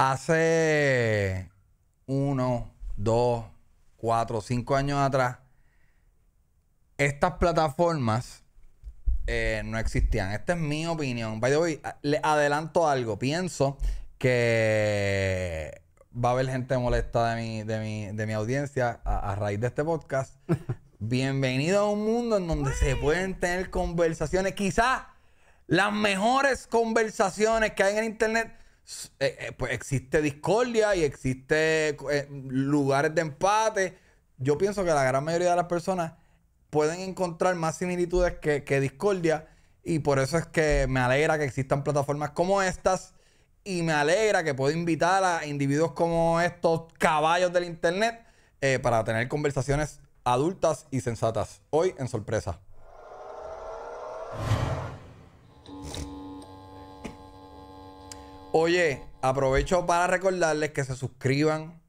Hace uno, dos, cuatro, cinco años atrás, estas plataformas eh, no existían. Esta es mi opinión. By the way, le adelanto algo. Pienso que va a haber gente molesta de mi, de mi, audiencia a, raíz de este podcast. Bienvenido a un mundo en donde se pueden tener conversaciones, quizás las mejores conversaciones que hay en internet eh, eh, pues existe discordia y existe eh, lugares de empate. Yo pienso que la gran mayoría de las personas pueden encontrar más similitudes que, que discordia y por eso es que me alegra que existan plataformas como estas y me alegra que puedo invitar a individuos como estos caballos del internet para tener conversaciones adultas y sensatas. Hoy en sorpresa. Oye, aprovecho para recordarles que se suscriban,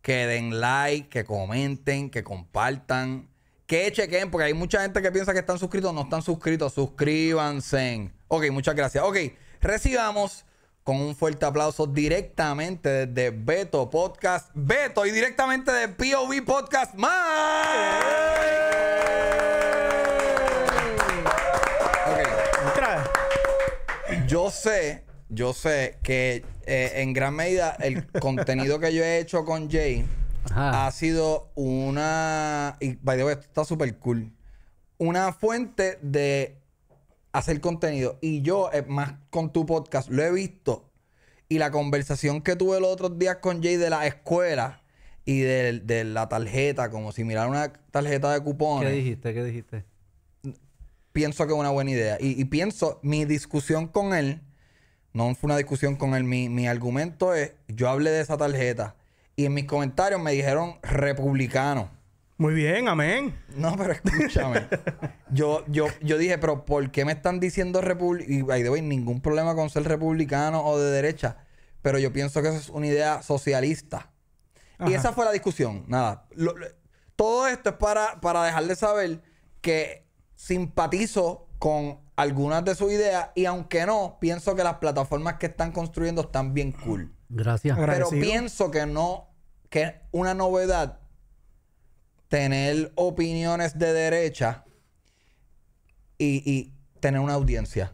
que den like, que comenten, que compartan, que chequen, porque hay mucha gente que piensa que están suscritos, no están suscritos, suscríbanse. Ok, muchas gracias. Ok, recibamos con un fuerte aplauso directamente desde Beto Podcast, Beto y directamente de POV Podcast más. Yo sé yo sé que eh, en gran medida el contenido que yo he hecho con Jay ha sido una. Y by the way, esto está súper cool. Una fuente de hacer contenido. Y yo, eh, más con tu podcast, lo he visto. Y la conversación que tuve los otros días con Jay de la escuela y de, la tarjeta, como si mirara una tarjeta de cupones. ¿Qué dijiste? ¿Qué dijiste? Pienso que es una buena idea. y pienso, mi discusión con él no fue una discusión con él. Mi, argumento es, yo hablé de esa tarjeta y en mis comentarios me dijeron republicano. Muy bien, amén. No, pero escúchame. yo, yo, yo dije, pero ¿por qué me están diciendo republicano? Y ahí debo ningún problema con ser republicano o de derecha. Pero yo pienso que eso es una idea socialista. Y esa fue la discusión. Nada. todo esto es para, para dejarle saber que simpatizo con algunas de sus ideas y aunque no, pienso que las plataformas que están construyendo están bien cool. Gracias. Pero pienso que no, que es una novedad tener opiniones de derecha y, tener una audiencia.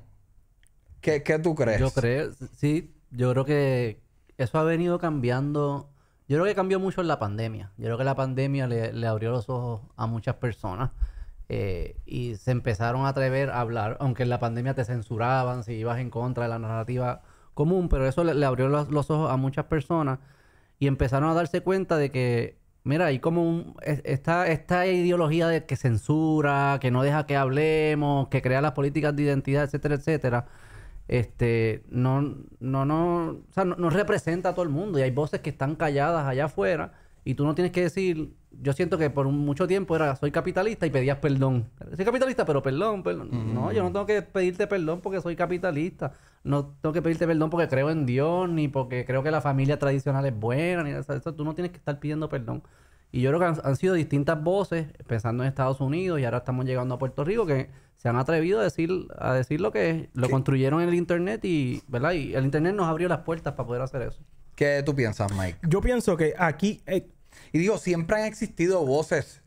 ¿Qué, tú crees? Yo creo, sí, yo creo que eso ha venido cambiando. Yo creo que cambió mucho en la pandemia. Yo creo que la pandemia le, le abrió los ojos a muchas personas. Eh, y se empezaron a atrever a hablar, aunque en la pandemia te censuraban si ibas en contra de la narrativa común, pero eso le, abrió los, ojos a muchas personas y empezaron a darse cuenta de que, mira, hay como esta, ideología de que censura, que no deja que hablemos, que crea las políticas de identidad, etcétera, etcétera este, no, no, o sea, no, representa a todo el mundo y hay voces que están calladas allá afuera y tú no tienes que decir, yo siento que por mucho tiempo era, soy capitalista y pedías perdón. Soy capitalista, pero perdón, perdón. No, yo no tengo que pedirte perdón porque soy capitalista. No tengo que pedirte perdón porque creo en Dios, ni porque creo que la familia tradicional es buena, ni eso. eso tú no tienes que estar pidiendo perdón. Y yo creo que han, sido distintas voces, pensando en Estados Unidos y ahora estamos llegando a Puerto Rico, que se han atrevido a decir, a decir lo que Lo construyeron en el Internet y, ¿verdad? Y el Internet nos abrió las puertas para poder hacer eso. ¿Qué tú piensas, Mike? Yo pienso que aquí... Eh, y digo, siempre han existido voces,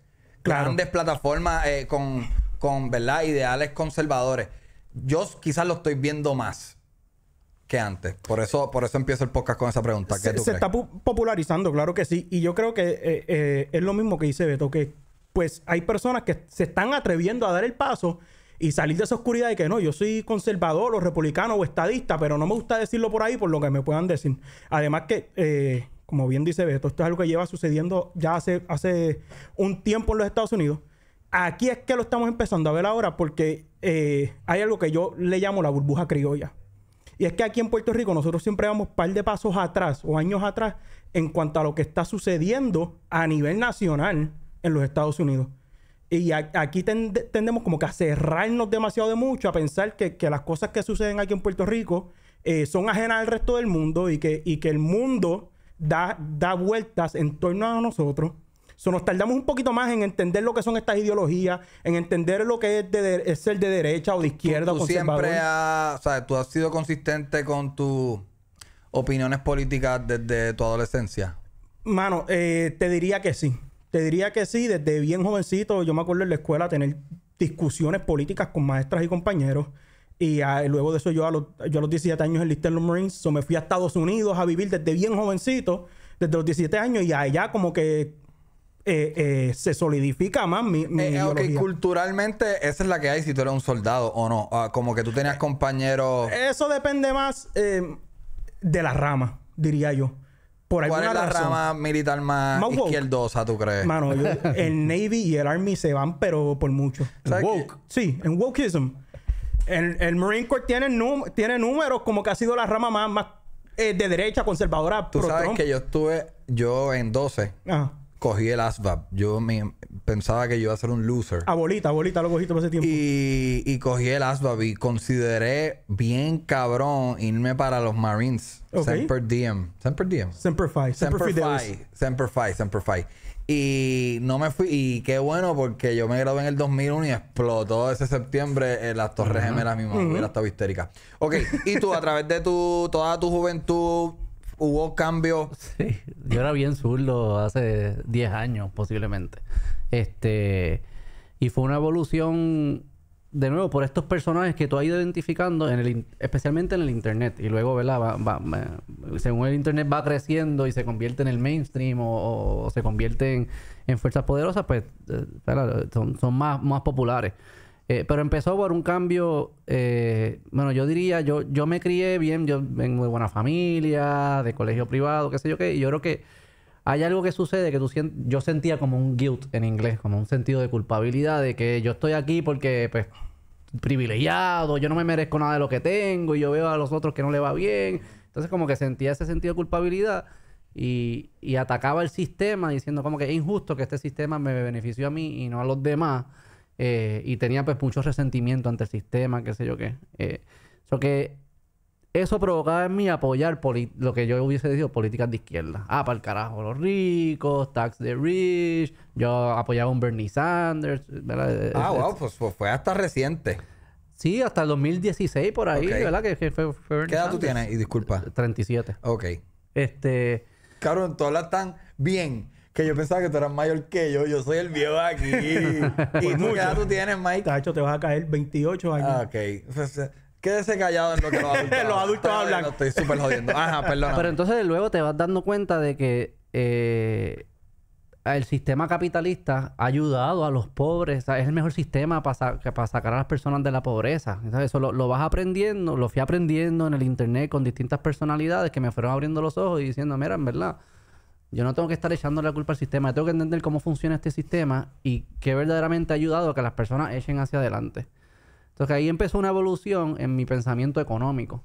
grandes plataformas eh, con, con, Ideales conservadores. Yo quizás lo estoy viendo más que antes. Por eso, por eso empiezo el podcast con esa pregunta. se, está popularizando, claro que sí. Y yo creo que eh, es lo mismo que dice Beto, que pues hay personas que se están atreviendo a dar el paso y salir de esa oscuridad y que no, yo soy conservador o republicano o estadista, pero no me gusta decirlo por ahí por lo que me puedan decir. Además que, eh, como bien dice Beto, esto es algo que lleva sucediendo ya hace, hace un tiempo en los Estados Unidos. Aquí es que lo estamos empezando a ver ahora porque eh, hay algo que yo le llamo la burbuja criolla. Y es que aquí en Puerto Rico nosotros siempre vamos un par de pasos atrás o años atrás en cuanto a lo que está sucediendo a nivel nacional en los Estados Unidos. Y aquí tendemos como que a cerrarnos demasiado de mucho, a pensar que, las cosas que suceden aquí en Puerto Rico eh, son ajenas al resto del mundo y que, y que el mundo da, da vueltas en torno a nosotros. nos tardamos un poquito más en entender lo que son estas ideologías, en entender lo que es, de, ser de derecha o de izquierda tú, Siempre has, sido consistente con tus opiniones políticas desde tu adolescencia. Mano, eh, te diría que sí. Te diría que sí, desde bien jovencito, yo me acuerdo en la escuela tener discusiones políticas con maestras y compañeros. Y ah, luego de eso, yo a los, yo 17 años en los Marines. me fui a Estados Unidos a vivir desde bien jovencito, desde los 17 años, y allá como que eh, eh, se solidifica más mi, mi eh, eh culturalmente esa es la que hay si tú eres un soldado o no. Ah, como que tú tenías compañeros... Eso depende más de la rama, diría yo. ¿Cuál es la rama militar más, izquierdosa, tú crees? Mano, el Navy y el Army se van, pero por mucho. Woke. Sí, en wokeism. El, el Marine Corps tiene, números como que ha sido la rama más, eh, de derecha, conservadora, Tú sabes que yo estuve, yo en 12, Ajá cogí el ASVAB. Yo me, pensaba que yo iba a ser un loser. Abolita, bolita lo cogiste por ese tiempo. Y, cogí el ASVAB y consideré bien cabrón irme para los Marines. Semper Diem. Semper Diem. Semper Fi. Semper, Semper Fi. Semper Fi. Y no me fui. Y qué bueno porque yo me gradué en el 2001 y explotó ese septiembre en las Torres Gemelas. Mi mamá histérica. Ok. y tú, a través de tu, toda tu juventud hubo cambio. Sí, yo era bien zurdo hace 10 años posiblemente. Este, y fue una evolución, de nuevo, por estos personajes que tú has ido identificando, en el, especialmente en el Internet. Y luego, ¿verdad? según el Internet va creciendo y se convierte en el mainstream o, se convierte en, fuerzas poderosas, pues eh, son, más populares. Eh, pero empezó por un cambio, eh, bueno, yo diría, yo, yo me crié bien, yo vengo de buena familia, de colegio privado, qué sé yo qué, y yo creo que hay algo que sucede que yo sentía como un guilt en inglés, como un sentido de culpabilidad, de que yo estoy aquí porque, pues, privilegiado, yo no me merezco nada de lo que tengo, y yo veo a los otros que no le va bien. Entonces como que sentía ese sentido de culpabilidad. Y, y atacaba el sistema diciendo como que es injusto que este sistema me benefició a mí y no a los demás. Eh, y tenía pues mucho resentimiento ante el sistema, qué sé yo qué. Eh, que eso provocaba en mí apoyar lo que yo hubiese dicho políticas de izquierda. Ah, para el carajo, los ricos, tax the rich. Yo apoyaba a un Bernie Sanders. ¿verdad? Eh, ah, eh, wow, pues, pues, fue hasta reciente. Sí, hasta el 2016 por ahí, ¿verdad? ¿Qué edad tú tienes? Y disculpa. 37. Ok. Este. Cabrón, todas las están bien que yo pensaba que tú eras mayor que yo. Yo soy el viejo aquí. ¿Y pues tú qué edad tú tienes, Mike? te vas a caer 28 años. Ah, ok. Pues, eh, quédese callado en lo que los adultos, los adultos hablan. No, estoy súper jodiendo. Ajá, perdón. Pero entonces luego te vas dando cuenta de que eh, el sistema capitalista ha ayudado a los pobres. es el mejor sistema para, sacar a las personas de la pobreza. Eso lo, lo, vas aprendiendo, lo fui aprendiendo en el internet con distintas personalidades que me fueron abriendo los ojos y diciendo, mira, en verdad, yo no tengo que estar echando la culpa al sistema, tengo que entender cómo funciona este sistema y qué verdaderamente ha ayudado a que las personas echen hacia adelante. Entonces ahí empezó una evolución en mi pensamiento económico.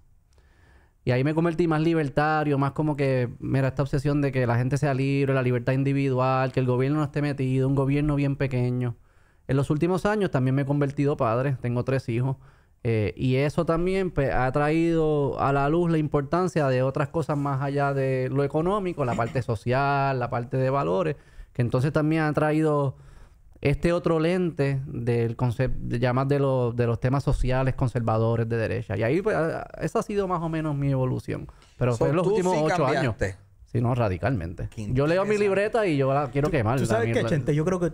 Y ahí me convertí más libertario, más como que, mira, esta obsesión de que la gente sea libre, la libertad individual, que el gobierno no esté metido, un gobierno bien pequeño. En los últimos años también me he convertido padre, tengo tres hijos. Eh, y eso también pues, ha traído a la luz la importancia de otras cosas más allá de lo económico, la parte social, la parte de valores, que entonces también ha traído este otro lente del concepto, llamar de, lo, de los temas sociales conservadores de derecha. Y ahí, pues, esa ha sido más o menos mi evolución. Pero fue en los últimos ocho años. Sí, no, radicalmente. Yo leo mi libreta y yo la quiero quemar. ¿Tú sabes qué, Yo creo que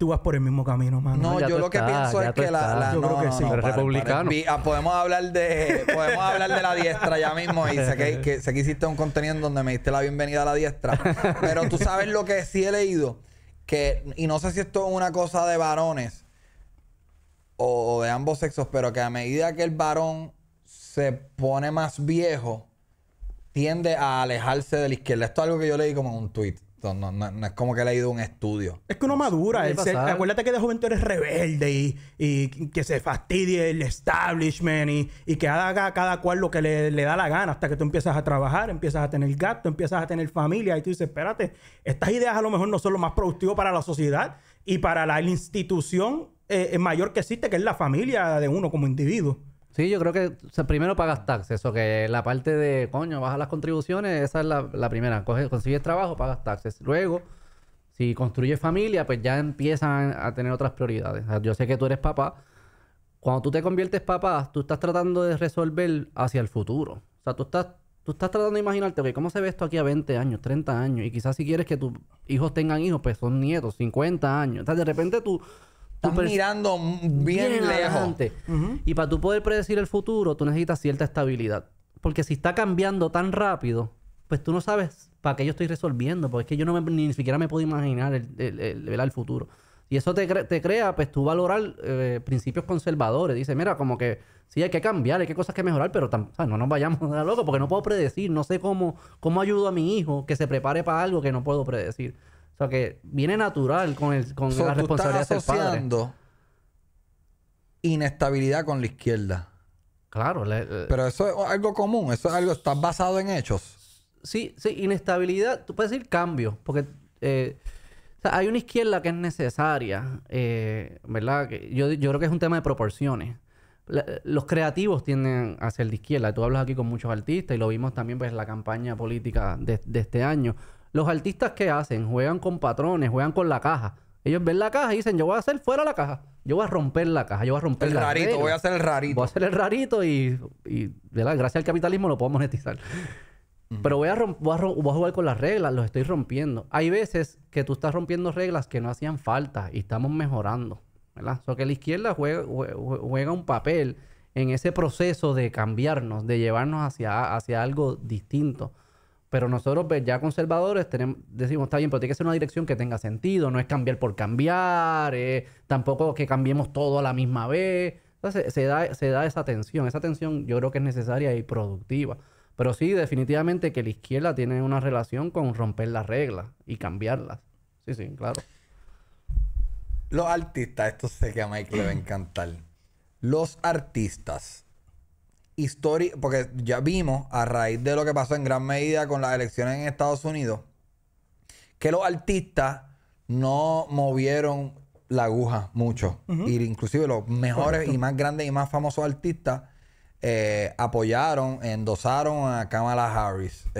tú vas por el mismo camino, mano. No, yo lo que pienso es que la, Yo creo que sí. Ah, podemos hablar de... podemos hablar de la diestra ya mismo. Y sé que, sé hiciste un contenido en donde me diste la bienvenida a la diestra. Pero tú sabes lo que sí he leído. Que... Y no sé si esto es una cosa de varones o, de ambos sexos. Pero que a medida que el varón se pone más viejo... Tiende a alejarse de la izquierda. Esto es algo que yo leí como en un tweet. No, no, es como que le ha ido un estudio. Es que uno madura. acuérdate que de joven tú eres rebelde y, que se fastidie el establishment y, que haga cada cual lo que le, da la gana hasta que tú empiezas a trabajar, empiezas a tener gato, empiezas a tener familia y tú dices, espérate, estas ideas a lo mejor no son lo más productivo para la sociedad y para la institución eh, eh, mayor que existe, que es la familia de uno como individuo. Sí, yo creo que primero pagas taxes, o que la parte de, coño, bajas las contribuciones, esa es la, primera. consigues trabajo, pagas taxes. Luego, si construyes familia, pues ya empiezan a tener otras prioridades. yo sé que tú eres papá. Cuando tú te conviertes papá, tú estás tratando de resolver hacia el futuro. O sea, tú estás, tú estás tratando de imaginarte, ok, ¿cómo se ve esto aquí a 20 años, 30 años? Y quizás si quieres que tus hijos tengan hijos, pues son nietos, 50 años. O de repente tú Estás mirando bien, lejos. Y para tú poder predecir el futuro, tú necesitas cierta estabilidad. Porque si está cambiando tan rápido, pues tú no sabes para qué yo estoy resolviendo. Porque es que yo no ni siquiera me puedo imaginar el, el, futuro. Y eso te, crea, pues tú valorar eh, principios conservadores. Dice, mira, como que sí hay que cambiar, hay que cosas que mejorar, pero no nos vayamos a loco porque no puedo predecir, no sé cómo, cómo ayudo a mi hijo que se prepare para algo que no puedo predecir sea que viene natural con, el, con la de Inestabilidad con la izquierda. Claro. Pero eso es algo común, eso es algo, está basado en hechos. Sí, sí, inestabilidad, tú puedes decir cambio, porque eh, hay una izquierda que es necesaria, eh, ¿verdad? Que yo, creo que es un tema de proporciones. los creativos tienden hacia la izquierda. Tú hablas aquí con muchos artistas y lo vimos también pues, en la campaña política de este año. Los artistas que hacen juegan con patrones, juegan con la caja. Ellos ven la caja y dicen, yo voy a hacer fuera la caja. Yo voy a romper la caja, yo voy a romper el rarito, voy a hacer el rarito. Voy a hacer el rarito y, y ¿verdad? gracias al capitalismo lo puedo monetizar. Pero voy a, voy, a jugar con las reglas, los estoy rompiendo. Hay veces que tú estás rompiendo reglas que no hacían falta y estamos mejorando. ¿verdad? O que la izquierda juega, un papel en ese proceso de cambiarnos, de llevarnos hacia, hacia algo distinto. Pero nosotros, pues, ya conservadores, tenemos, decimos, está bien, pero tiene que ser una dirección que tenga sentido. No es cambiar por cambiar, eh, tampoco que cambiemos todo a la misma vez. Entonces, se da, esa tensión. Esa tensión yo creo que es necesaria y productiva. Pero sí, definitivamente que la izquierda tiene una relación con romper las reglas y cambiarlas. Sí, sí, claro. Los artistas, esto se que a Mike le va a encantar. Los artistas historia porque ya vimos a raíz de lo que pasó en gran medida con las elecciones en Estados Unidos, que los artistas no movieron la aguja mucho. y inclusive los mejores y más grandes y más famosos artistas eh, apoyaron, endosaron a Kamala Harris. Eh,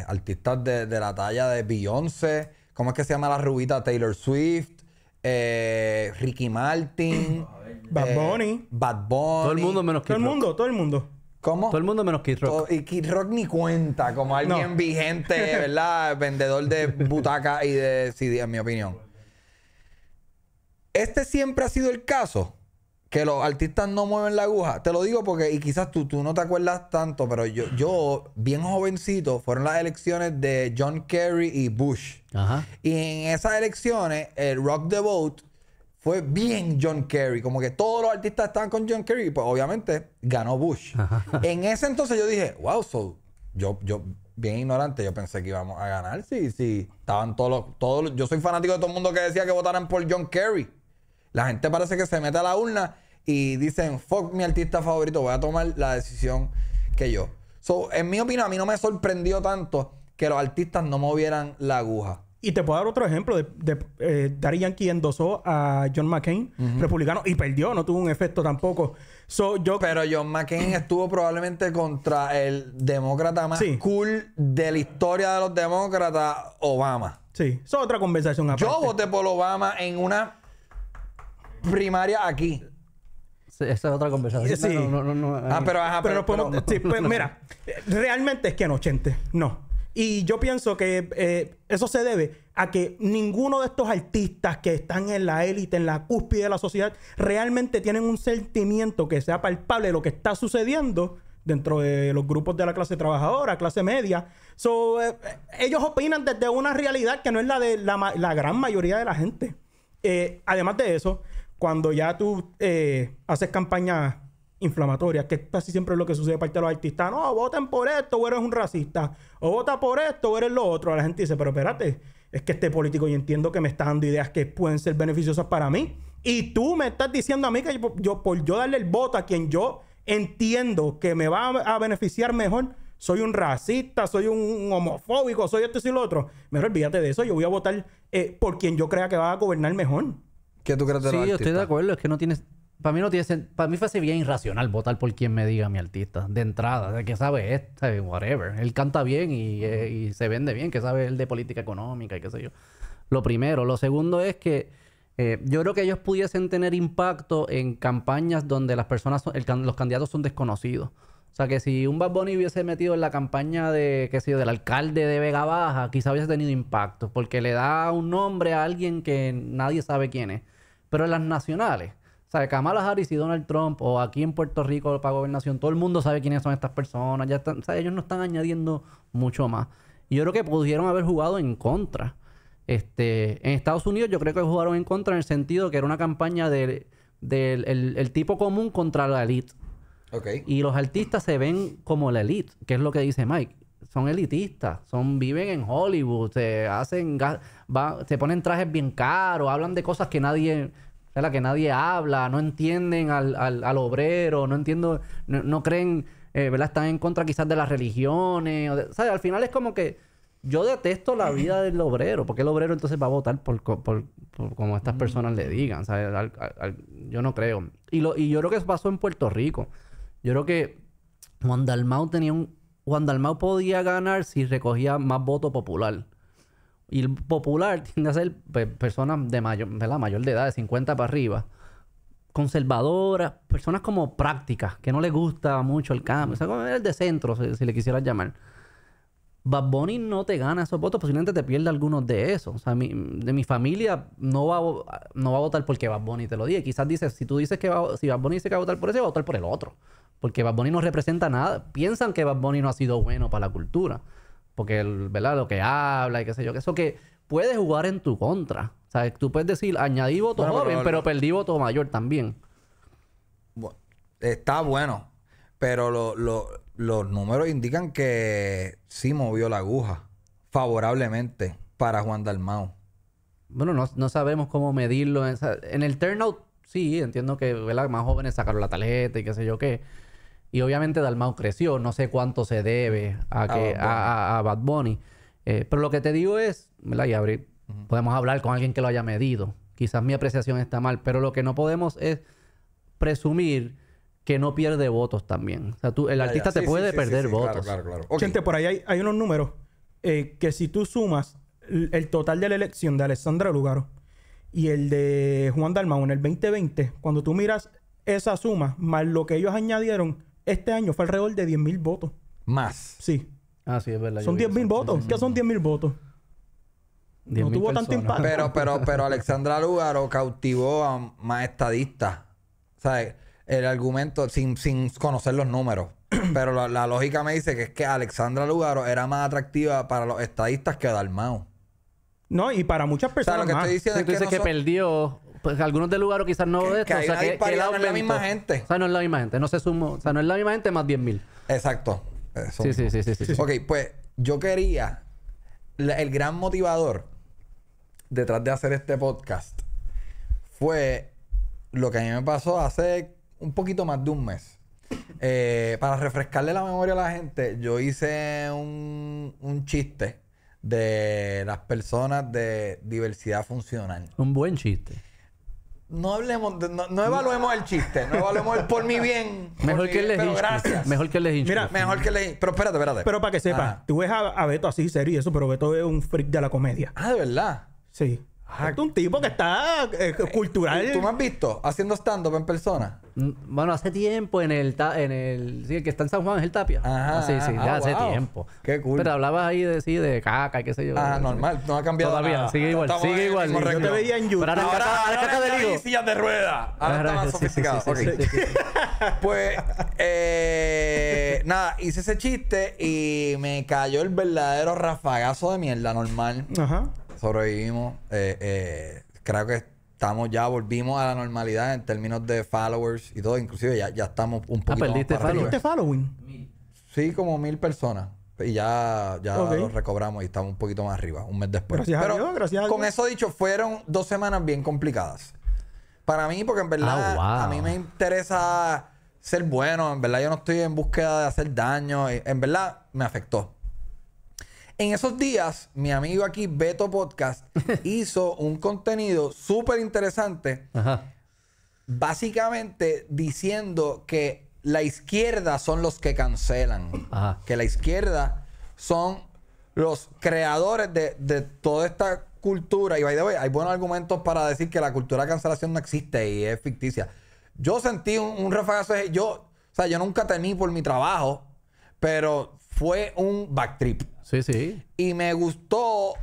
eh, artistas de, la talla de Beyoncé, ¿cómo es que se llama la rubita? Taylor Swift, Ricky Martin. Bad Bunny. Bad Bunny. Todo el mundo menos que Todo el mundo, todo el mundo. Todo el mundo menos Kid Rock. y Kid Rock ni cuenta como alguien vigente, ¿verdad? Vendedor de butacas y de CD, en mi opinión. Este siempre ha sido el caso. Que los artistas no mueven la aguja. Te lo digo porque, y quizás tú, tú no te acuerdas tanto, pero yo, yo, bien jovencito, fueron las elecciones de John Kerry y Bush. Y en esas elecciones, el Rock the Vote fue bien John Kerry. Como que todos los artistas estaban con John Kerry. pues obviamente ganó Bush. En ese entonces yo dije, wow, so, yo, yo, bien ignorante, yo pensé que íbamos a ganar. Sí, sí. Estaban todos todos yo soy fanático de todo el mundo que decía que votaran por John Kerry. La gente parece que se mete a la urna y dicen, fuck mi artista favorito, voy a tomar la decisión que yo. So, en mi opinión, a mí no me sorprendió tanto que los artistas no movieran la aguja. Y te puedo dar otro ejemplo de, de eh, Yankee endosó a John McCain, republicano, y perdió, no tuvo un efecto tampoco. Pero John McCain estuvo probablemente contra el demócrata más cool de la historia de los demócratas, Obama. Sí, eso es otra conversación aparte. Yo voté por Obama en una primaria aquí. esa es otra conversación. Sí. No, no, no, ah, pero pero, pues, mira, realmente es que en 80, No. Y yo pienso que eh, eso se debe a que ninguno de estos artistas que están en la élite, en la cúspide de la sociedad, realmente tienen un sentimiento que sea palpable de lo que está sucediendo dentro de los grupos de la clase trabajadora, clase media. So, eh, ellos opinan desde una realidad que no es la de la, gran mayoría de la gente. Eh, además de eso, cuando ya tú haces campaña inflamatorias, que casi siempre es lo que sucede parte de los artistas. No, voten por esto o eres un racista. O vota por esto o eres lo otro. La gente dice, pero espérate, es que este político yo entiendo que me está dando ideas que pueden ser beneficiosas para mí. Y tú me estás diciendo a mí que yo, por yo darle el voto a quien yo entiendo que me va a, beneficiar mejor, soy un racista, soy un, homofóbico, soy esto y lo otro. Mejor olvídate de eso, yo voy a votar eh, por quien yo crea que va a gobernar mejor. ¿Qué tú crees de Sí, yo estoy de acuerdo, es que no tienes para mí no tiene Para mí bien irracional votar por quien me diga mi artista. De entrada. De que sabe esto, whatever. Él canta bien eh, y, se vende bien, que sabe él de política económica y qué sé yo. Lo primero. Lo segundo es que eh, yo creo que ellos pudiesen tener impacto en campañas donde las personas los candidatos son desconocidos. O sea que si un Bad Bunny hubiese metido en la campaña de, del alcalde de Vega Baja, quizá hubiese tenido impacto, porque le da un nombre a alguien que nadie sabe quién es. Pero en las nacionales, o sea, Kamala Harris y Donald Trump, o aquí en Puerto Rico para gobernación, todo el mundo sabe quiénes son estas personas. Ya están, ellos no están añadiendo mucho más. Y yo creo que pudieron haber jugado en contra. Este, en Estados Unidos yo creo que jugaron en contra en el sentido que era una campaña del tipo común contra la elite. Okay. Y los artistas se ven como la elite, que es lo que dice Mike. Son elitistas, son, viven en Hollywood, se hacen, va, se ponen trajes bien caros, hablan de cosas que nadie de la que nadie habla, no entienden al, al, obrero, no entiendo, no, creen, eh, ¿verdad? Están en contra quizás de las religiones. Al final es como que yo detesto la vida del obrero, porque el obrero entonces va a votar por, por, como estas mm. personas le digan, yo no creo. Y, y yo creo que eso pasó en Puerto Rico. Yo creo que Juan tenía un... Juan Dalmau podía ganar si recogía más voto popular. Y el popular tiende a ser personas de mayor, mayor de edad, de 50 para arriba. Conservadoras, personas como prácticas, que no les gusta mucho el cambio. O sea, como el de centro, si, le quisieras llamar. Bad Bunny no te gana esos votos, posiblemente te pierda algunos de esos. O sea, de mi familia no va, a, no va a votar porque Bad Bunny te lo diga. Quizás dices, si tú dices que va, si Bad dice que va a votar por ese, va a votar por el otro. Porque Bad no representa nada. Piensan que Bad no ha sido bueno para la cultura porque, el, ¿verdad? Lo que habla y qué sé yo, que eso que puede jugar en tu contra. O sea, tú puedes decir, añadí voto joven, pero, perdí voto mayor también. está bueno, pero los números indican que sí movió la aguja favorablemente para Juan Dalmao. Bueno, no, sabemos cómo medirlo. En, el turnout, sí, entiendo que más jóvenes sacaron la tarjeta y qué sé yo qué. Y obviamente Dalmau creció, no sé cuánto se debe a, que, a, Bad, Bunny. Eh, pero lo que te digo es, ¿verdad? Y abrir, podemos hablar con alguien que lo haya medido. Quizás mi apreciación está mal, pero lo que no podemos es presumir que no pierde votos también. O sea, tú, el artista te puede perder votos. Gente, por ahí hay, unos números eh, que si tú sumas el, total de la elección de Alessandra Lugaro y el de Juan Dalmau en el 2020, cuando tú miras esa suma más lo que ellos añadieron, este año fue alrededor de 10.000 votos. Más. Sí. Ah, sí, es verdad. Son 10.000 votos. ¿Qué son 10.000 votos? no tuvo tanto impacto. Pero, pero, pero Alexandra Lugaro cautivó a más estadistas. O sea, el argumento, sin, conocer los números. pero la, lógica me dice que es que Alexandra Lugaro era más atractiva para los estadistas que Dalmau. No, y para muchas personas. O lo que estoy es que, perdió pues, algunos del lugar o quizás no de o sea, que, no es la misma gente. O sea, no es la misma gente. No se sumo. O sea, no es la misma gente más 10.000. Exacto. Sí, sí, sí, sí, sí, Ok, pues yo quería. el gran motivador detrás de hacer este podcast fue lo que a mí me pasó hace un poquito más de un mes. Eh, para refrescarle la memoria a la gente, yo hice un chiste de las personas de diversidad funcional. Un buen chiste no hablemos, no, evaluemos el chiste, no evaluemos el por mi bien. Mejor que el de gracias. Mejor que el de Mira, mejor que le Pero espérate, espérate. Pero para que sepas, tú ves a, Beto así serio y eso, pero Beto es un freak de la comedia. Ah, de verdad. Sí un tipo que está eh, eh, cultural. ¿Tú me has visto haciendo stand-up en persona? Mm, bueno, hace tiempo en el... en el sí, el que está en San Juan es el Tapia. Ajá, ah, ah, sí, sí, ah, ya hace tiempo. Qué cool. Pero hablabas ahí de, sí, de caca y qué sé yo. Ah, normal. No ha cambiado Todavía, sigue igual, sigue igual. Yo te veía en YouTube. ahora, Ahora, ahora, ahora de sillas de rueda. Ahora está más sofisticado. Ok. Pues, eh, nada, hice ese chiste y me cayó el verdadero rafagazo de mierda normal. Ajá sobrevivimos. Eh, eh, creo que estamos ya, volvimos a la normalidad en términos de followers y todo. Inclusive ya, ya estamos un ah, poquito perdiste, más following? Sí, como mil personas. Y ya, ya lo recobramos y estamos un poquito más arriba, un mes después. Gracias Pero con eso dicho, fueron dos semanas bien complicadas. Para mí, porque en verdad ah, a mí me interesa ser bueno. En verdad yo no estoy en búsqueda de hacer daño. En verdad me afectó. En esos días, mi amigo aquí, Beto Podcast, hizo un contenido súper interesante. Básicamente diciendo que la izquierda son los que cancelan. Que la izquierda son los creadores de, toda esta cultura. Y by the way, hay buenos argumentos para decir que la cultura de cancelación no existe y es ficticia. Yo sentí un, refagazo. Yo, o sea, yo nunca temí por mi trabajo, pero fue un backtrip. Sí, sí. Y me gustó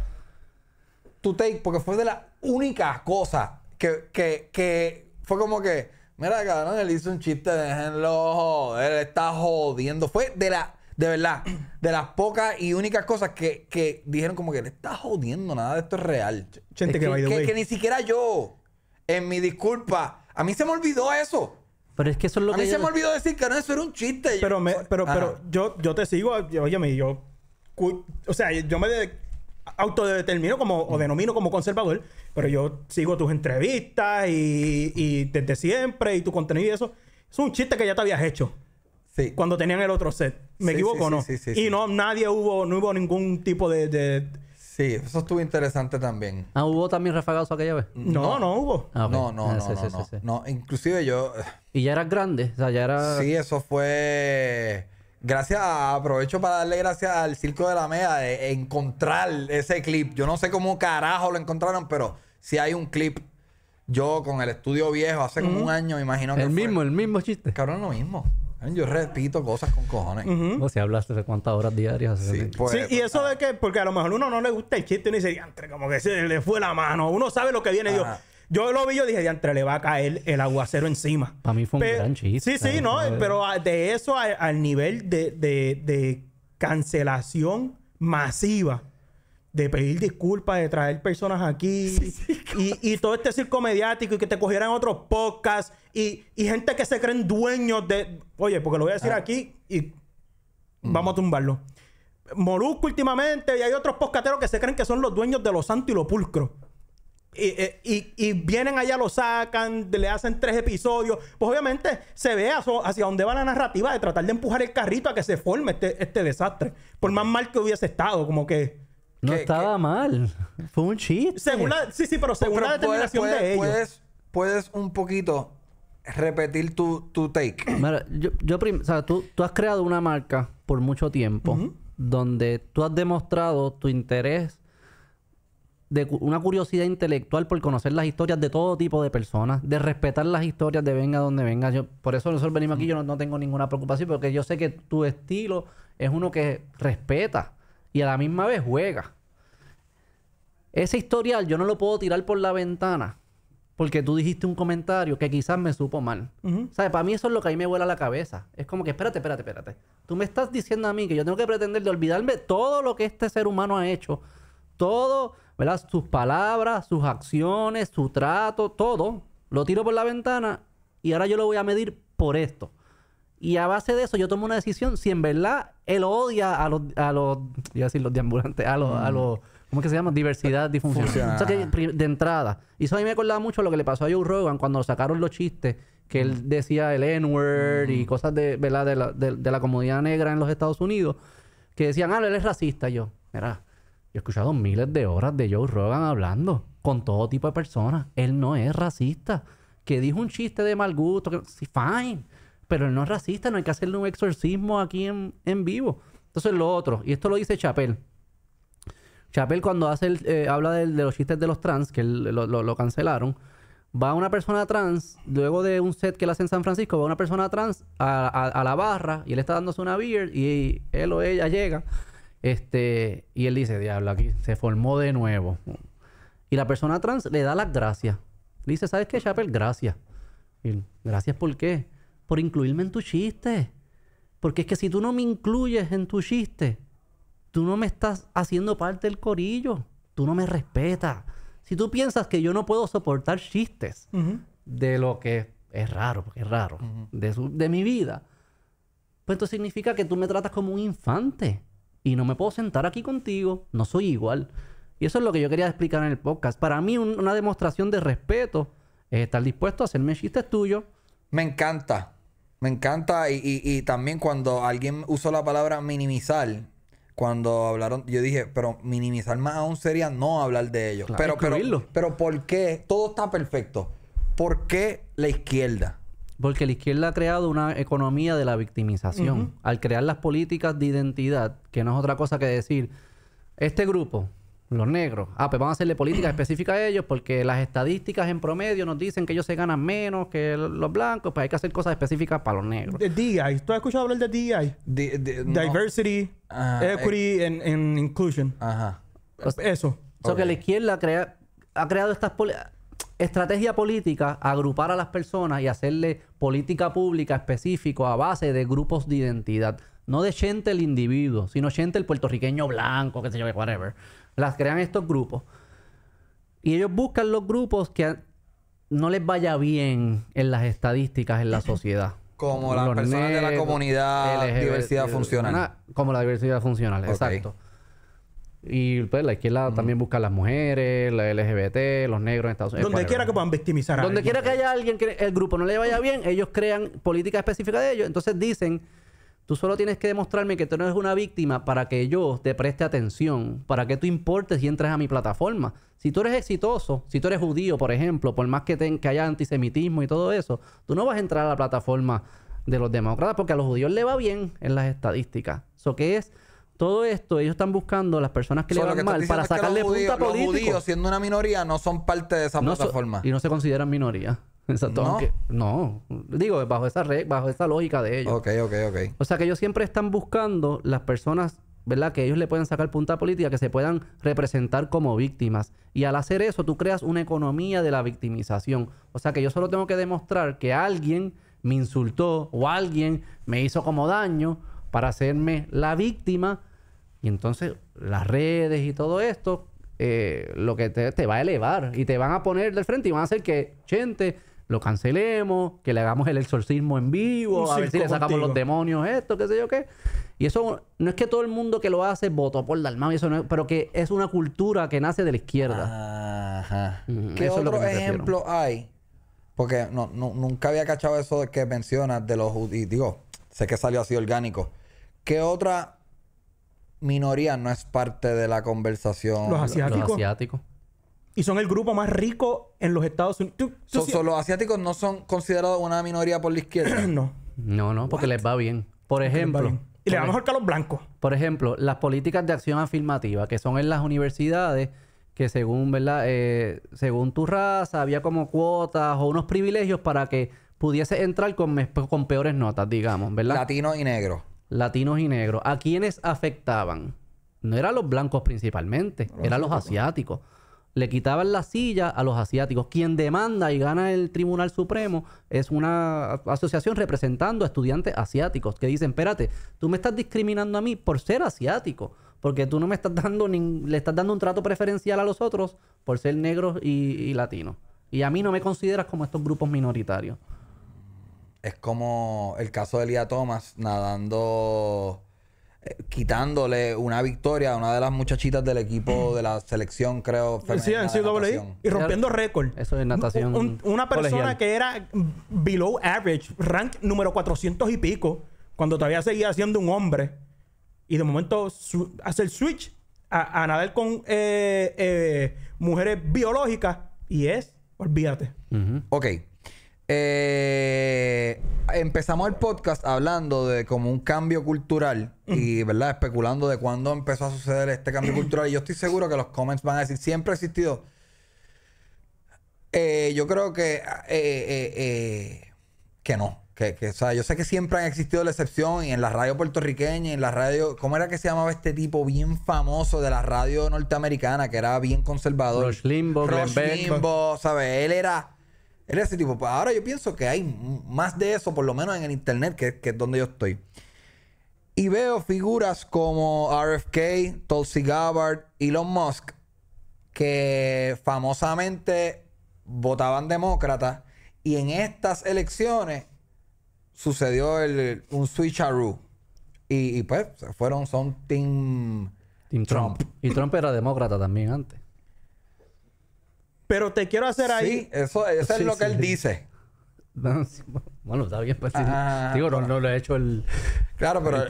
tu take porque fue de las únicas cosas que, que, que fue como que, mira, cabrón, él hizo un chiste, déjenlo él está jodiendo. Fue de la, de verdad, de las pocas y únicas cosas que, que dijeron como que él está jodiendo, nada de esto es real. Gente que, que, ni siquiera yo, en mi disculpa, a mí se me olvidó eso. Pero es que eso es lo a que. A mí se me olvidó decir que no, eso era un chiste. Pero, me, pero, pero yo, yo te sigo, oye, yo o sea, yo me autodetermino como, o denomino como conservador, pero yo sigo tus entrevistas y, y desde siempre y tu contenido y eso. Es un chiste que ya te habías hecho. Sí. Cuando tenían el otro set. ¿Me equivoco o no? y no, nadie hubo, no hubo ningún tipo de, Sí, eso estuvo interesante también. Ah, ¿hubo también refagazo aquella vez? No, no, hubo. Ah, no, no, ah, no, no, no, no, inclusive yo... Eh, ¿Y ya eras grande? O sea, ya era... Sí, eso fue... Gracias, aprovecho para darle gracias al Circo de la Mea de encontrar ese clip. Yo no sé cómo carajo lo encontraron, pero si hay un clip, yo con el estudio viejo, hace como un año, me imagino que. El mismo, el mismo chiste. Cabrón, lo mismo. Yo repito cosas con cojones. O si hablaste de cuántas horas diarias. Sí, pues, sí y pues, eso de que, porque a lo mejor uno no le gusta el chiste ni uno dice, como que se le fue la mano. Uno sabe lo que viene. Dios, yo lo vi, yo dije, entre le va a caer el aguacero encima. Para mí fue un gran chiste. Sí, sí, eh, no, pero de eso al, nivel de, cancelación masiva, de pedir disculpas, de traer personas aquí y, todo este circo mediático y que te cogieran otros podcasts y, gente que se creen dueños de. Oye, porque lo voy a decir ah. aquí y mm. vamos a tumbarlo. Molusco últimamente y hay otros poscateros que se creen que son los dueños de los santos y los Pulcro. Eh, y, vienen allá, lo sacan, le hacen tres episodios. Pues obviamente se ve hacia dónde va la narrativa de tratar de empujar el carrito a que se forme este, este desastre. Por más mal que hubiese estado, como que. No estaba mal. Fue un chiste. Según sí, sí, pero según la determinación puedes, de ellos. Puedes, un poquito repetir tu, tu take. Mira, yo, yo o sea, tú, has creado una marca por mucho tiempo donde tú has demostrado tu interés de una curiosidad intelectual por conocer las historias de todo tipo de personas, de respetar las historias de venga donde venga. Yo, por eso nosotros venimos aquí, yo no, tengo ninguna preocupación, porque yo sé que tu estilo es uno que respeta y a la misma vez juega. Ese historial yo no lo puedo tirar por la ventana porque tú dijiste un comentario que quizás me supo mal. ¿Sabes? Para mí eso es lo que a me vuela la cabeza. Es como que, espérate, espérate, espérate. Tú me estás diciendo a mí que yo tengo que pretender de olvidarme todo lo que este ser humano ha hecho. Todo ¿verdad? Sus palabras, sus acciones, su trato, todo. Lo tiro por la ventana y ahora yo lo voy a medir por esto. Y a base de eso yo tomo una decisión si en verdad él odia a los, a los, iba a decir los deambulantes, a los, a mm. los, ¿cómo es que se llama? Diversidad difusión. o sea que de entrada. Y eso a mí me acordaba mucho lo que le pasó a Joe Rogan cuando sacaron los chistes que él mm. decía el N-word y mm. cosas de, ¿verdad? De la, de, comunidad negra en los Estados Unidos. Que decían, ah, él es racista. yo, mira, he escuchado miles de horas de Joe Rogan hablando con todo tipo de personas. Él no es racista. Que dijo un chiste de mal gusto, que, fine. Pero él no es racista, no hay que hacerle un exorcismo aquí en, vivo. Entonces lo otro, y esto lo dice Chapel. Chapel cuando hace eh, habla de, los chistes de los trans, que lo, cancelaron, va una persona trans, luego de un set que él hace en San Francisco, va una persona trans a, a, a la barra y él está dándose una beer y él o ella llega este, y él dice, diablo, aquí se formó de nuevo. Y la persona trans le da las gracias. dice, ¿sabes qué, Chapel? Gracias. gracias por qué? Por incluirme en tu chiste. Porque es que si tú no me incluyes en tu chiste, tú no me estás haciendo parte del corillo. Tú no me respetas. Si tú piensas que yo no puedo soportar chistes de lo que es raro, es raro, de, de mi vida, pues esto significa que tú me tratas como un infante y no me puedo sentar aquí contigo, no soy igual. Y eso es lo que yo quería explicar en el podcast. Para mí una demostración de respeto estar dispuesto a hacerme chistes tuyos. Me encanta, me encanta y, también cuando alguien usó la palabra minimizar, cuando hablaron, yo dije, pero minimizar más aún sería no hablar de ellos. pero, pero, pero, ¿por qué? Todo está perfecto. ¿Por qué la izquierda? Porque la izquierda ha creado una economía de la victimización. Al crear las políticas de identidad, que no es otra cosa que decir, este grupo, los negros, ah, pues van a hacerle políticas específicas a ellos porque las estadísticas en promedio nos dicen que ellos se ganan menos que los blancos, pues hay que hacer cosas específicas para los negros. De DI, ¿tú has escuchado hablar de DI? Diversity, ah, Equity eh. and, Inclusion. Ajá. Eso. O que la izquierda ha creado estas políticas Estrategia política, agrupar a las personas y hacerle política pública específica a base de grupos de identidad. No de gente el individuo, sino gente el puertorriqueño blanco, que se llame whatever. Las crean estos grupos. Y ellos buscan los grupos que no les vaya bien en las estadísticas en la sociedad. Como las personas de la comunidad diversidad funcional. como la diversidad funcional, exacto. Y pues la izquierda también busca a las mujeres, la LGBT, los negros en Estados Unidos. Donde quiera que puedan victimizar a alguien. Donde quiera que haya alguien que el grupo no le vaya bien, ellos crean políticas específicas de ellos. Entonces dicen, tú solo tienes que demostrarme que tú no eres una víctima para que yo te preste atención, para que tú importes y entres a mi plataforma. Si tú eres exitoso, si tú eres judío, por ejemplo, por más que, que haya antisemitismo y todo eso, tú no vas a entrar a la plataforma de los demócratas porque a los judíos le va bien en las estadísticas. Eso que es todo esto, ellos están buscando las personas que le van mal para sacarle punta política Los judíos, siendo una minoría, no son parte de esa plataforma. y no se consideran minoría. Exacto. No. no. Digo, bajo esa red, bajo esa lógica de ellos. Ok, ok, ok. O sea que ellos siempre están buscando las personas, ¿verdad? Que ellos le puedan sacar punta política, que se puedan representar como víctimas. Y al hacer eso, tú creas una economía de la victimización. O sea que yo solo tengo que demostrar que alguien me insultó o alguien me hizo como daño para hacerme la víctima y entonces las redes y todo esto, eh, lo que te, va a elevar y te van a poner del frente y van a hacer que, gente, lo cancelemos, que le hagamos el exorcismo en vivo, a ver si le sacamos los demonios, esto, qué sé yo qué. Y eso no es que todo el mundo que lo hace votó por Dalmau, eso pero que es una cultura que nace de la izquierda. Ajá. ¿Qué otro ejemplo hay? Porque no, nunca había cachado eso que mencionas de los judíos. Digo, sé que salió así orgánico. ¿Qué otra minoría no es parte de la conversación. Los asiáticos. Los asiáticos. Y son el grupo más rico en los Estados Unidos. los asiáticos no son considerados una minoría por la izquierda. no. No, no, porque les va bien. Por ejemplo. Y le va mejor que a los blancos. Por ejemplo, las políticas de acción afirmativa, que son en las universidades, que según, ¿verdad? Eh, según tu raza, había como cuotas o unos privilegios para que pudiese entrar con, con peores notas, digamos, ¿verdad? Latino y negro latinos y negros, ¿a quiénes afectaban? No eran los blancos principalmente, eran los asiáticos. Le quitaban la silla a los asiáticos. Quien demanda y gana el Tribunal Supremo es una asociación representando a estudiantes asiáticos que dicen, espérate, tú me estás discriminando a mí por ser asiático, porque tú no me estás dando, ni, le estás dando un trato preferencial a los otros por ser negros y, y latinos. Y a mí no me consideras como estos grupos minoritarios es como el caso de Elia Thomas nadando, eh, quitándole una victoria a una de las muchachitas del equipo de la selección, creo. Sí, en Y rompiendo récord. Eso es natación. una persona que era below average, rank número 400 y pico, cuando todavía seguía siendo un hombre, y de momento hace el switch a, nadar con eh, eh, mujeres biológicas, y es, olvídate. Ok, Ok. Eh, empezamos el podcast hablando de como un cambio cultural y, ¿verdad? Especulando de cuándo empezó a suceder este cambio cultural. Y yo estoy seguro que los comments van a decir, siempre ha existido. Eh, yo creo que... Eh, que no. Que, yo sé que siempre han existido la excepción y en la radio puertorriqueña, y en la radio, ¿cómo era que se llamaba este tipo bien famoso de la radio norteamericana que era bien conservador? Rush Limbo, Rush Limbo, ¿sabes? Él era ese tipo. Pues ahora yo pienso que hay más de eso, por lo menos en el internet, que, es donde yo estoy. Y veo figuras como RFK, Tulsi Gabbard, Elon Musk, que famosamente votaban demócrata Y en estas elecciones sucedió el, un switcheroo. Y, y pues fueron, son Team, team Trump. Y Trump era demócrata también antes. Pero te quiero hacer ahí. Sí, eso, eso es lo que él dice. bueno, está bien, pues, ah, digo, no, lo he hecho el. Claro, pero.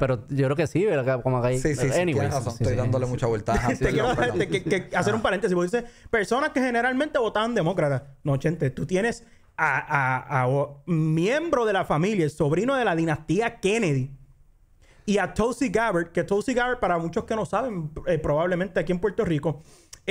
pero yo creo que sí, ¿verdad? Como que hay. Sí, sí, sí. estoy dándole mucha vuelta. te quiero hacer, un paréntesis. Vos dices, personas que generalmente votaban demócratas. No, gente, tú tienes a, a, miembro de la familia, el sobrino de la dinastía Kennedy. Y a Tulsi Gabbard, que Tulsi Gabbard, para muchos que no saben, eh, probablemente aquí en Puerto Rico,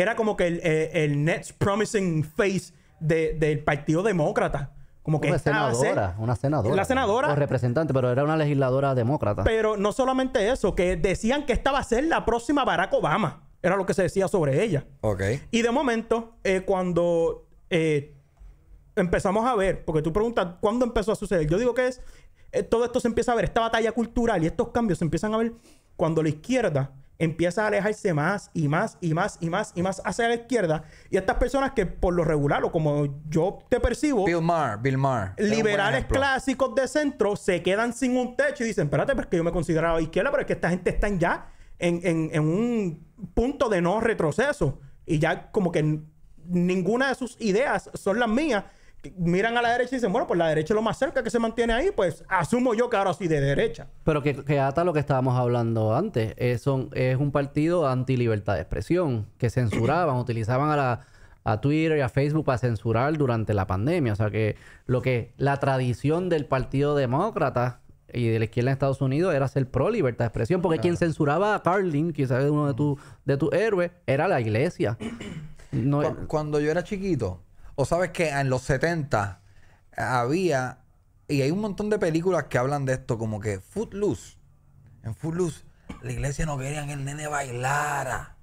era como que el, eh, next promising face del Partido Demócrata. Como que una senadora, una senadora. La senadora. O representante, pero era una legisladora demócrata. Pero no solamente eso, que decían que esta va a ser la próxima Barack Obama. Era lo que se decía sobre ella. Ok. Y de momento, eh, cuando eh, empezamos a ver, porque tú preguntas, ¿cuándo empezó a suceder? Yo digo que es, todo esto se empieza a ver, esta batalla cultural y estos cambios se empiezan a ver cuando la izquierda empieza a alejarse más y más y más y más y más hacia la izquierda. Y estas personas que por lo regular o como yo te percibo, Bill liberales clásicos de centro se quedan sin un techo y dicen, espérate, pero que yo me consideraba izquierda, pero es que esta gente está ya en, en un punto de no retroceso. Y ya como que ninguna de sus ideas son las mías miran a la derecha y dicen, bueno, pues la derecha es lo más cerca que se mantiene ahí, pues asumo yo que ahora sí de derecha. Pero que, que ata lo que estábamos hablando antes, es, eh, es un partido anti libertad de expresión, que censuraban, utilizaban a, la, a Twitter y a Facebook para censurar durante la pandemia. O sea que lo que la tradición del Partido Demócrata y de la izquierda en Estados Unidos era ser pro libertad de expresión, porque quien censuraba a Carlin, quizás uno de tus de tu héroes, era la iglesia. cuando yo era chiquito, o sabes que en los 70 eh, había, y hay un montón de películas que hablan de esto, como que Footloose. En Footloose, la iglesia no quería que el nene bailara.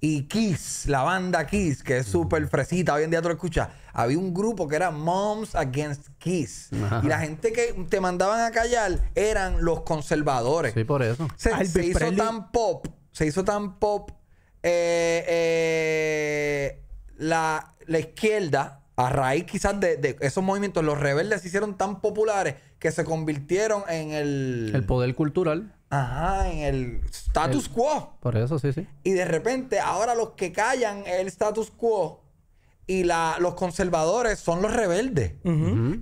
Y Kiss, la banda Kiss, que es súper fresita, hoy en día tú lo escuchas. Había un grupo que era Moms Against Kiss. Y la gente que te mandaban a callar eran los conservadores. Sí, por eso. Se, hizo tan pop, se hizo tan pop. eh, eh la, izquierda, a raíz quizás de, esos movimientos, los rebeldes se hicieron tan populares que se convirtieron en el... El poder cultural. Ajá, en el status quo. Por eso, sí, sí. Y de repente, ahora los que callan el status quo y la, los conservadores son los rebeldes.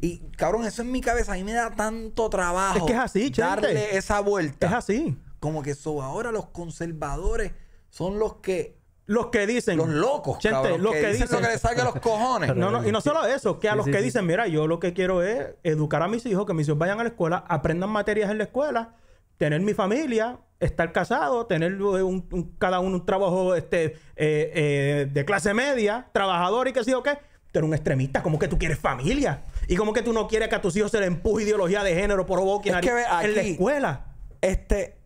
Y cabrón, eso en mi cabeza a mí me da tanto trabajo. Es que es así, Darle esa vuelta. Es así. Como que ahora los conservadores son los que los que dicen. Los locos. Gente, los que, dicen, lo que les salga los cojones. No, y no solo eso, que a los que dicen, mira, yo lo que quiero es educar a mis hijos, que mis hijos vayan a la escuela, aprendan materias en la escuela, tener mi familia, estar casado, tener eh, cada uno un trabajo este, eh, eh, de clase media, trabajador y qué sé yo qué. Pero un extremista, como que tú quieres familia. Y como que tú no quieres que a tus hijos se le empuje ideología de género por boca en la escuela. Este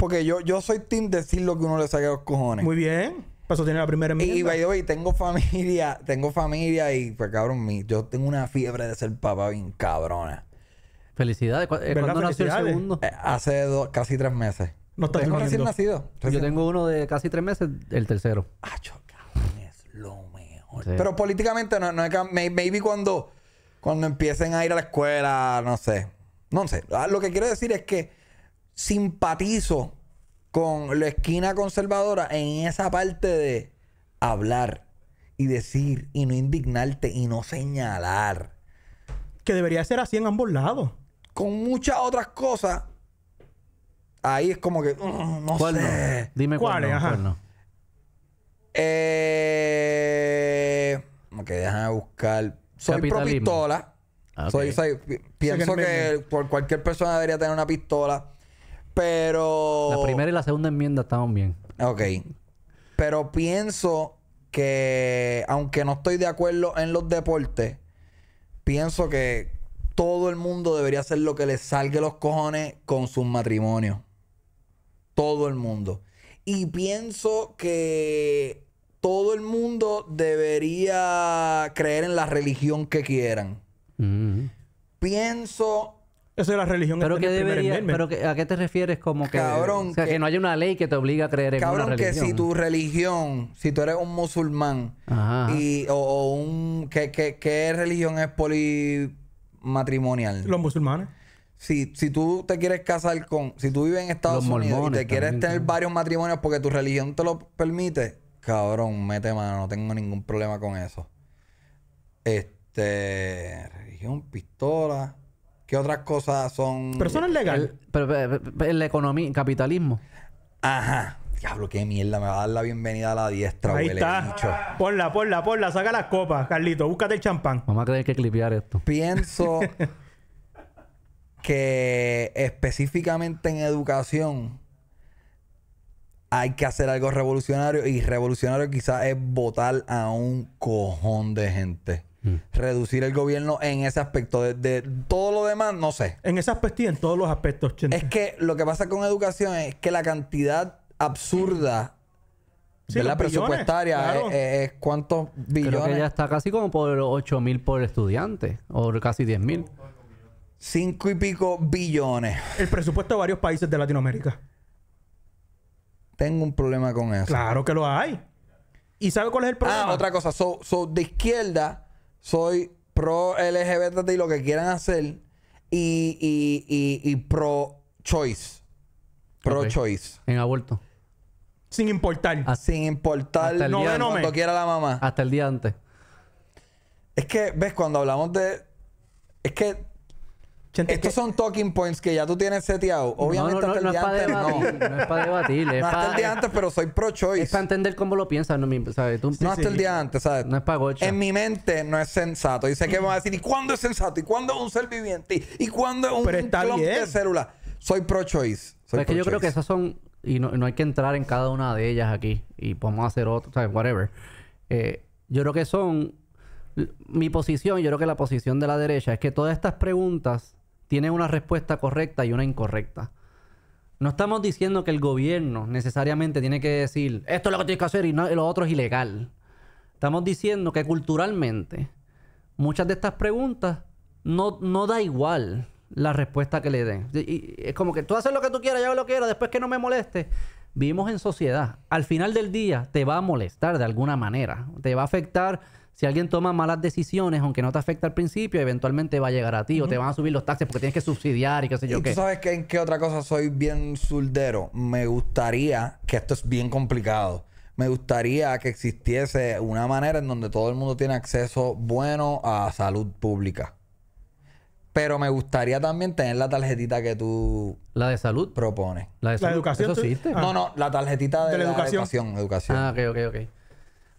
porque yo, yo soy team decir lo que uno le saque a los cojones. Muy bien. Pues eso tiene la primera enmienda. Y, by the way, tengo familia, tengo familia y, pues, cabrón, mi, yo tengo una fiebre de ser papá bien cabrona. Felicidades. Eh, ¿Cuándo nació el segundo? Eh, hace casi tres meses. No está tengo nacido. Yo tengo uno de casi tres meses, el tercero. Ah, cabrón, es lo mejor. Pero políticamente no, no es Maybe cuando, cuando empiecen a ir a la escuela, no sé. No sé. Ah, lo que quiero decir es que simpatizo con la esquina conservadora en esa parte de hablar y decir y no indignarte y no señalar. Que debería ser así en ambos lados. Con muchas otras cosas, ahí es como que mm, no sé. Dime cuál, cuál, no, eh, que no. Eh, buscar. Soy pro pistola. Ah, soy, pienso que, cualquier persona debería tener una pistola. Pero. La primera y la segunda enmienda estaban bien. Ok. Pero pienso que, aunque no estoy de acuerdo en los deportes, pienso que todo el mundo debería hacer lo que le salga los cojones con sus matrimonios. Todo el mundo. Y pienso que todo el mundo debería creer en la religión que quieran. Mm-hmm. Pienso de la religión pero que debería, Pero ¿a qué te refieres como que... que, no hay una ley que te obliga a creer en una religión. Cabrón, que si tu religión... Si tú eres un musulmán y... O, un... ¿qué, ¿qué, qué, religión es polimatrimonial? Los musulmanes. Si, si tú te quieres casar con... Si tú vives en Estados Unidos y te quieres tener varios matrimonios porque tu religión te lo permite... Cabrón, mete mano. No tengo ningún problema con eso. Este... Religión, pistola... ¿Qué otras cosas son...? Pero eso es legal. Pero, El economía, el capitalismo. Ajá. Diablo, qué mierda. Me va a dar la bienvenida a la diestra, Ahí está. Ponla, ponla, ponla. Saca las copas, Carlito. Búscate el champán. Vamos a tener que clipear esto. Pienso que específicamente en educación hay que hacer algo revolucionario. Y revolucionario quizás es votar a un cojón de gente. Mm. Reducir el gobierno en ese aspecto. De, todo lo demás, no sé. En ese aspecto y en todos los aspectos. Es que lo que pasa con educación es que la cantidad absurda de la presupuestaria eh, eh, es, cuántos billones. Creo que ya está casi como por 8 mil por estudiante o casi 10 mil. Cinco y pico billones. El presupuesto de varios países de Latinoamérica. Tengo un problema con eso. Claro que lo hay. ¿Y sabe cuál es el problema? Ah, otra cosa. so de izquierda soy pro LGBT y lo que quieran hacer y, y, pro choice. Pro choice. En aborto. Sin importar. Ah, Sin importar hasta el cuando quiera la mamá. Hasta el día antes. Es que, ves, cuando hablamos de. Es que estos son talking points que ya tú tienes seteado. Obviamente, no, el día antes, no. No es para debatir. no hasta el día antes, pero soy pro-choice. Es para entender cómo lo piensas. No, Tú, no hasta el día antes, ¿sabes? No es para gocha. En mi mente no es sensato. Y sé que me a decir, ¿y cuándo es sensato? ¿Y cuándo es un ser viviente? ¿Y cuándo es un pero de célula? Soy pro-choice. es que yo creo que esas son... Y no, hay que entrar en cada una de ellas aquí. Y podemos hacer otro, ¿sabes? Whatever. Eh, yo creo que son... Mi posición, yo creo que la posición de la derecha es que todas estas preguntas tiene una respuesta correcta y una incorrecta. No estamos diciendo que el gobierno necesariamente tiene que decir esto es lo que tienes que hacer y, no, lo otro es ilegal. Estamos diciendo que culturalmente muchas de estas preguntas no, no da igual la respuesta que le den. es como que tú haces lo que tú quieras, yo lo quiero, después que no me moleste. Vivimos en sociedad. Al final del día te va a molestar de alguna manera. Te va a afectar si alguien toma malas decisiones, aunque no te afecta al principio, eventualmente va a llegar a ti o te van a subir los taxes porque tienes que subsidiar y qué sé yo ¿Y ¿Tú sabes que en qué otra cosa soy bien surdero? Me gustaría, que esto es bien complicado, me gustaría que existiese una manera en donde todo el mundo tiene acceso bueno a salud pública. Pero me gustaría también tener la tarjetita que tú... ¿La de salud? Propones. ¿La de, educación? No, no. La tarjetita de, la, educación? educación. educación. Ah, ok, ok, ok.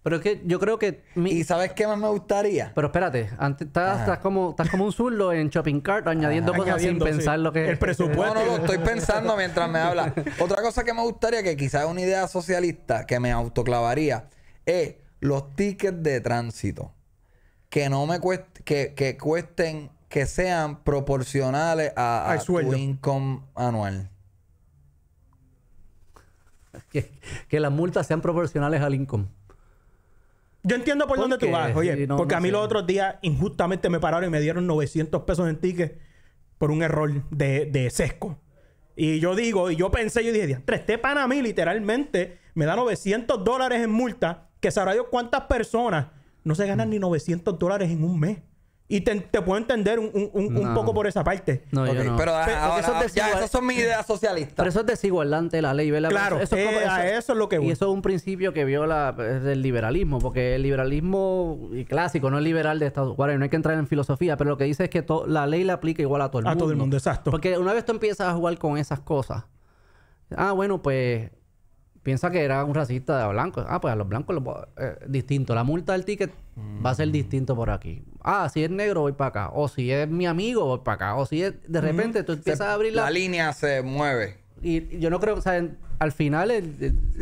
Pero es que yo creo que... ¿Y sabes qué más me gustaría? Pero espérate, antes estás, como, estás como un zurdo en shopping cart añadiendo cosas sin pensar lo que... El presupuesto. No, no, lo estoy pensando mientras me habla. Otra cosa que me gustaría, que quizás es una idea socialista que me autoclavaría, es los tickets de tránsito. Que no me cueste, que, cuesten, que sean proporcionales a, tu income anual. Que, que las multas sean proporcionales al income. Yo entiendo por, dónde tú vas, oye. porque a mí los otros días injustamente me pararon y me dieron 900 pesos en ticket por un error de, de sesco. Y yo digo, y yo pensé, yo dije, este pan a mí literalmente me da 900 dólares en multa, que sabrá Dios cuántas personas no se ganan ni 900 dólares en un mes. Y te, puedo entender un, poco por esa parte. No, yo no. Pero, eso es ya, esas son mis ideas socialistas. Pero eso es desigualdad la ley, Claro, eh, eso, es, lo que... Y eso es un principio que viola el liberalismo, porque el liberalismo clásico, no es liberal de Estados Unidos, no hay que entrar en filosofía, pero lo que dice es que la ley la aplica igual a todo el mundo. A todo el mundo, exacto. Porque una vez tú empiezas a jugar con esas cosas, ah, bueno, pues piensa que era un racista de blancos. Ah, pues a los blancos los, eh, distinto. La multa del ticket Va a ser mm. distinto por aquí. Ah, si es negro, voy para acá. O si es mi amigo, voy para acá. O si es. De mm. repente tú empiezas a abrir la. La línea se mueve. Y yo no creo, o sea, al final.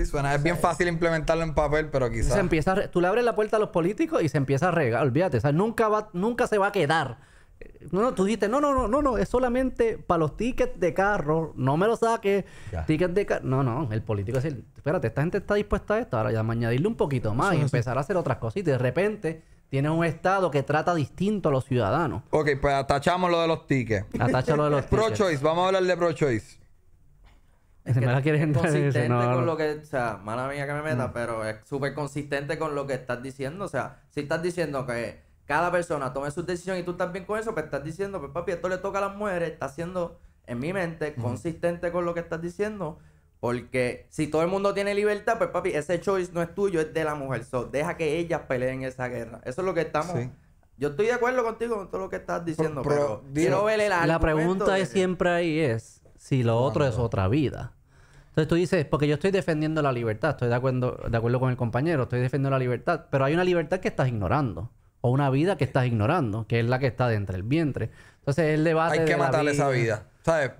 suena. Es bien fácil implementarlo en papel, pero quizás. Se empieza tú le abres la puerta a los políticos y se empieza a regar. Olvídate. O sea, nunca, va, nunca se va a quedar no, no, tú dijiste, no, no, no, no, no, es solamente para los tickets de carro, no me lo saques, tickets de carro. No, no, el político es el, espérate, esta gente está dispuesta a esto, ahora ya añadirle un poquito más y empezar a hacer otras cositas. y de repente tiene un Estado que trata distinto a los ciudadanos. Ok, pues atachamos lo de los tickets. atachamos lo de los tickets. Pro-choice, vamos a hablar de pro-choice. Es que consistente con lo que, o sea, mala mía que me meta, mm. pero es súper consistente con lo que estás diciendo. O sea, si estás diciendo que cada persona tome su decisión y tú estás bien con eso, pues estás diciendo, pues papi, esto le toca a las mujeres, está siendo, en mi mente, consistente con lo que estás diciendo, porque si todo el mundo tiene libertad, pues papi, ese choice no es tuyo, es de la mujer. deja que ellas peleen esa guerra. Eso es lo que estamos. Yo estoy de acuerdo contigo con todo lo que estás diciendo, pero, quiero La pregunta es siempre ahí es si lo otro es otra vida. Entonces tú dices, porque yo estoy defendiendo la libertad, estoy de acuerdo, de acuerdo con el compañero, estoy defendiendo la libertad, pero hay una libertad que estás ignorando o una vida que estás ignorando, que es la que está dentro del vientre. Entonces, el debate. Hay que matarle esa vida. ¿Sabes?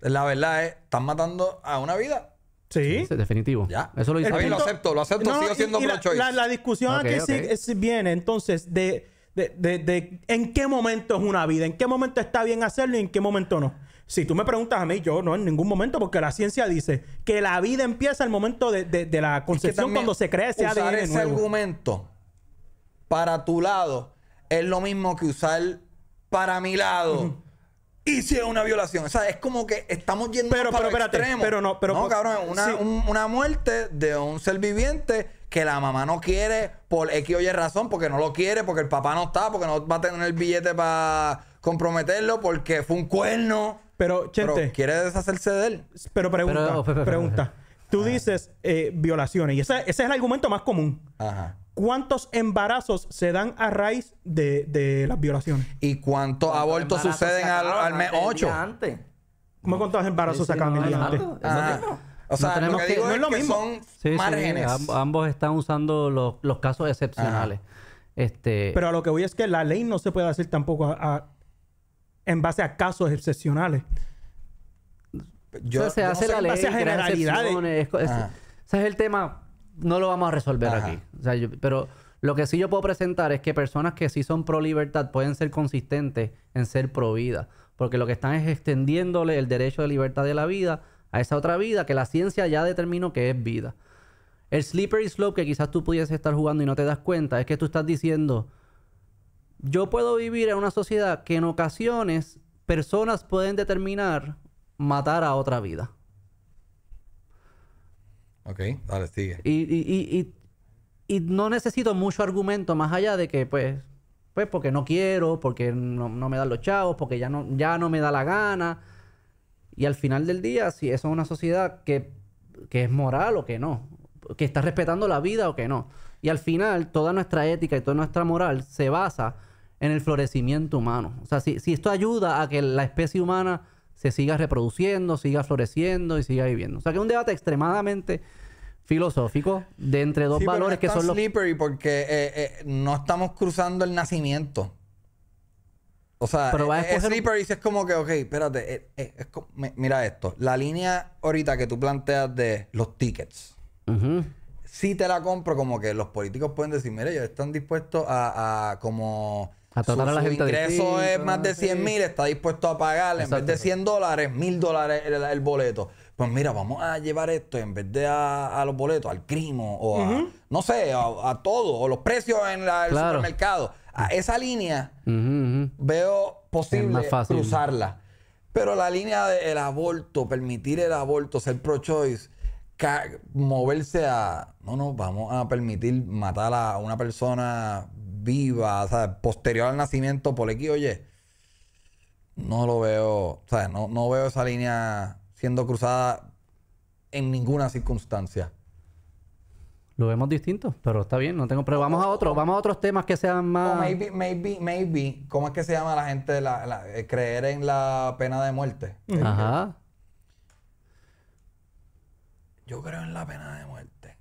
La verdad es, están matando a una vida. Sí. definitivo. Ya. Eso lo A Lo acepto, lo acepto. siendo la, discusión aquí Sí, viene entonces de, de, en qué momento es una vida, en qué momento está bien hacerlo y en qué momento no. Si tú me preguntas a mí, yo no en ningún momento, porque la ciencia dice que la vida empieza al momento de, la concepción cuando se crea ese usar Ese argumento para tu lado es lo mismo que usar para mi lado. Y si es una violación. O sea, es como que estamos yendo pero, para pero, el Pero no, pero... cabrón. Una, una muerte de un ser viviente que la mamá no quiere por X o Y razón, porque no lo quiere, porque el papá no está, porque no va a tener el billete para comprometerlo, porque fue un cuerno. Pero, Chente... Pero quiere deshacerse de él. Pero pregunta, pregunta. Tú dices eh, violaciones. Y ese, ese, es el argumento más común. Ajá. ¿Cuántos embarazos se dan a raíz de, de las violaciones? ¿Y cuántos, abortos suceden al, al, mes 8? ¿Cómo cuántos embarazos se sacan en el día o sea, no es, lo mismo. son márgenes. ambos están usando los, los casos excepcionales. Este... Pero a lo que voy es que la ley no se puede hacer tampoco a, en base a casos excepcionales. Yo, se hace la ley. En base a generalidades. Ese es el tema no lo vamos a resolver aquí. pero lo que sí yo puedo presentar es que personas que sí son pro libertad pueden ser consistentes en ser pro vida. Porque lo que están es extendiéndole el derecho de libertad de la vida a esa otra vida que la ciencia ya determinó que es vida. El slippery slope que quizás tú pudieses estar jugando y no te das cuenta es que tú estás diciendo, yo puedo vivir en una sociedad que en ocasiones personas pueden determinar matar a otra vida. Ok, dale, sigue. Y, y, y, y, no necesito mucho argumento más allá de que, pues, pues porque no quiero, porque no, me dan los chavos, porque ya no, ya no me da la gana. Y al final del día, si eso es una sociedad que, es moral o que no, que está respetando la vida o que no. Y al final, toda nuestra ética y toda nuestra moral se basa en el florecimiento humano. O sea, si esto ayuda a que la especie humana se siga reproduciendo, siga floreciendo y siga viviendo. O sea que es un debate extremadamente filosófico de entre dos valores que son los... slippery porque eh, eh, no estamos cruzando el nacimiento. O sea, es es como que, ok, espérate, eh, mira esto. La línea ahorita que tú planteas de los tickets. Si te la compro, como que los políticos pueden decir, mire, ellos están dispuestos a, a como si ingreso es más de 100 mil, está dispuesto a pagar en vez de 100 dólares, mil dólares el, boleto. Pues mira, vamos a llevar esto en vez de a, los boletos, al crimo o a, no sé, a, todo, o los precios en el supermercado. A esa línea veo posible cruzarla. Pero la línea del aborto, permitir el aborto, ser pro-choice, moverse a, no, no, vamos a permitir matar a una persona viva, o sea, posterior al nacimiento por aquí, oye, no lo veo, o sea, no, veo esa línea siendo cruzada en ninguna circunstancia. Lo vemos distinto, pero está bien, no tengo. Pero vamos a otro, vamos a otros temas que sean más. maybe, maybe, maybe. ¿Cómo es que se llama la gente eh, creer en la pena de muerte? Ajá. Yo creo en la pena de muerte.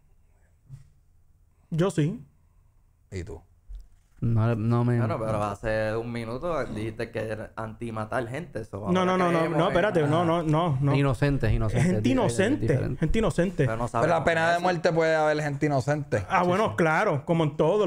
Yo sí. ¿Y tú? No, no me. Bueno, pero hace un minuto dijiste que era antimatar gente. no, no, no, no, espérate, no, no, no, no. Inocentes, inocentes. Gente inocente, gente inocente. Pero, no la pena de muerte puede haber gente inocente. Ah, bueno, claro, como en todo.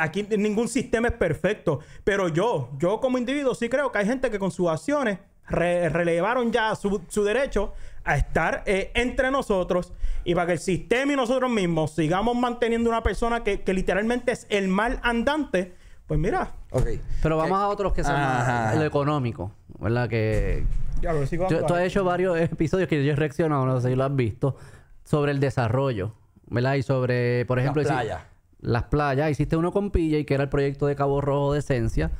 aquí ningún sistema es perfecto. Pero yo, yo como individuo sí creo que hay gente que con sus acciones relevaron ya su, derecho a estar eh, entre nosotros y para que el sistema y nosotros mismos sigamos manteniendo una persona que, literalmente es el mal andante, pues mira. Okay. Pero vamos a otros que son lo económico, ¿verdad? Que... Ya, yo, tú has hecho varios episodios que yo he reaccionado, no sé si lo has visto, sobre el desarrollo, ¿verdad? Y sobre, por ejemplo... Las playas. Las playas. Hiciste uno con Pilla y que era el proyecto de Cabo Rojo de Esencia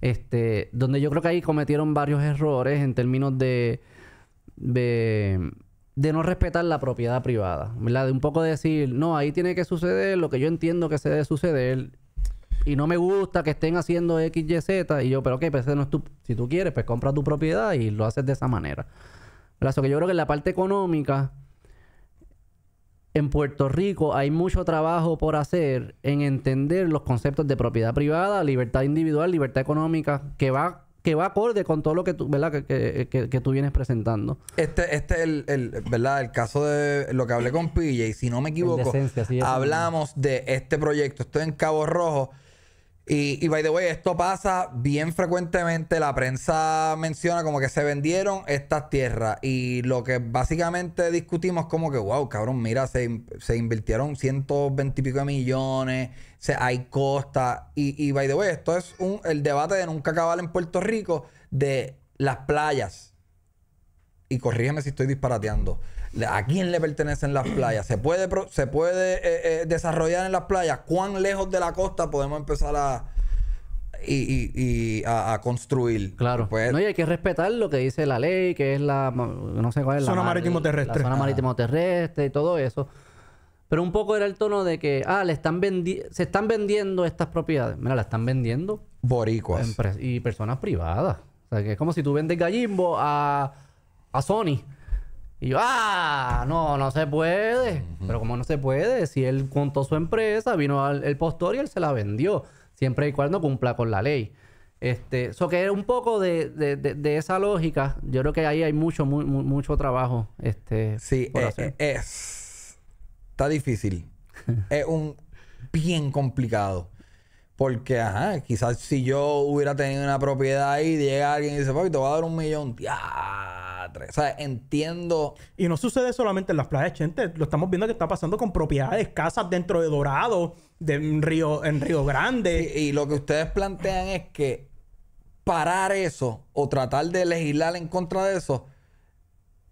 este, donde yo creo que ahí cometieron varios errores en términos de, de, no respetar la propiedad privada, ¿verdad? De un poco decir, no, ahí tiene que suceder lo que yo entiendo que se debe suceder y no me gusta que estén haciendo X, Y, Z. Y yo, pero ok, pues no es Si tú quieres, pues compra tu propiedad y lo haces de esa manera. ¿Verdad? que yo creo que en la parte económica en Puerto Rico hay mucho trabajo por hacer en entender los conceptos de propiedad privada, libertad individual, libertad económica, que va que va acorde con todo lo que tú, ¿verdad? Que, que, que, tú vienes presentando. Este, este es el, ¿verdad? El caso de lo que hablé con y si no me equivoco, hablamos de este proyecto. Estoy en Cabo Rojo y, by the way, esto pasa bien frecuentemente. La prensa menciona como que se vendieron estas tierras. Y lo que básicamente discutimos como que, wow, cabrón, mira, se, se invirtieron 120 y de millones. hay costa. Y, y by the way, esto es un, el debate de nunca acabar en Puerto Rico de las playas. Y corrígeme si estoy disparateando ¿A quién le pertenecen las playas? ¿Se puede, se puede eh, eh, desarrollar en las playas? ¿Cuán lejos de la costa podemos empezar a, y, a, construir. Claro. Pues no, y hay que respetar lo que dice la ley, que es la. No sé cuál es la. Zona marítimo terrestre. zona marítimo terrestre y todo eso. Pero un poco era el tono de que, ah, le están se están vendiendo estas propiedades. Mira, la están vendiendo. Boricuas. y personas privadas. O sea, que es como si tú vendes gallimbo a, a Sony. Y yo, ah, no, no se puede. Pero como no se puede, si él contó su empresa, vino al el postor y él se la vendió, siempre y cuando cumpla con la ley. Este, eso que es un poco de, esa lógica, yo creo que ahí hay mucho, mucho trabajo. Este, sí, eh, eh, es. Está difícil. es un bien complicado. Porque, ajá, quizás si yo hubiera tenido una propiedad ahí, llega alguien y dice, papi, te voy a dar un millón. ya O sea, entiendo. Y no sucede solamente en las playas, gente. Lo estamos viendo que está pasando con propiedades, casas dentro de Dorado, de en Río, en Río Grande. y lo que ustedes plantean es que parar eso o tratar de legislar en contra de eso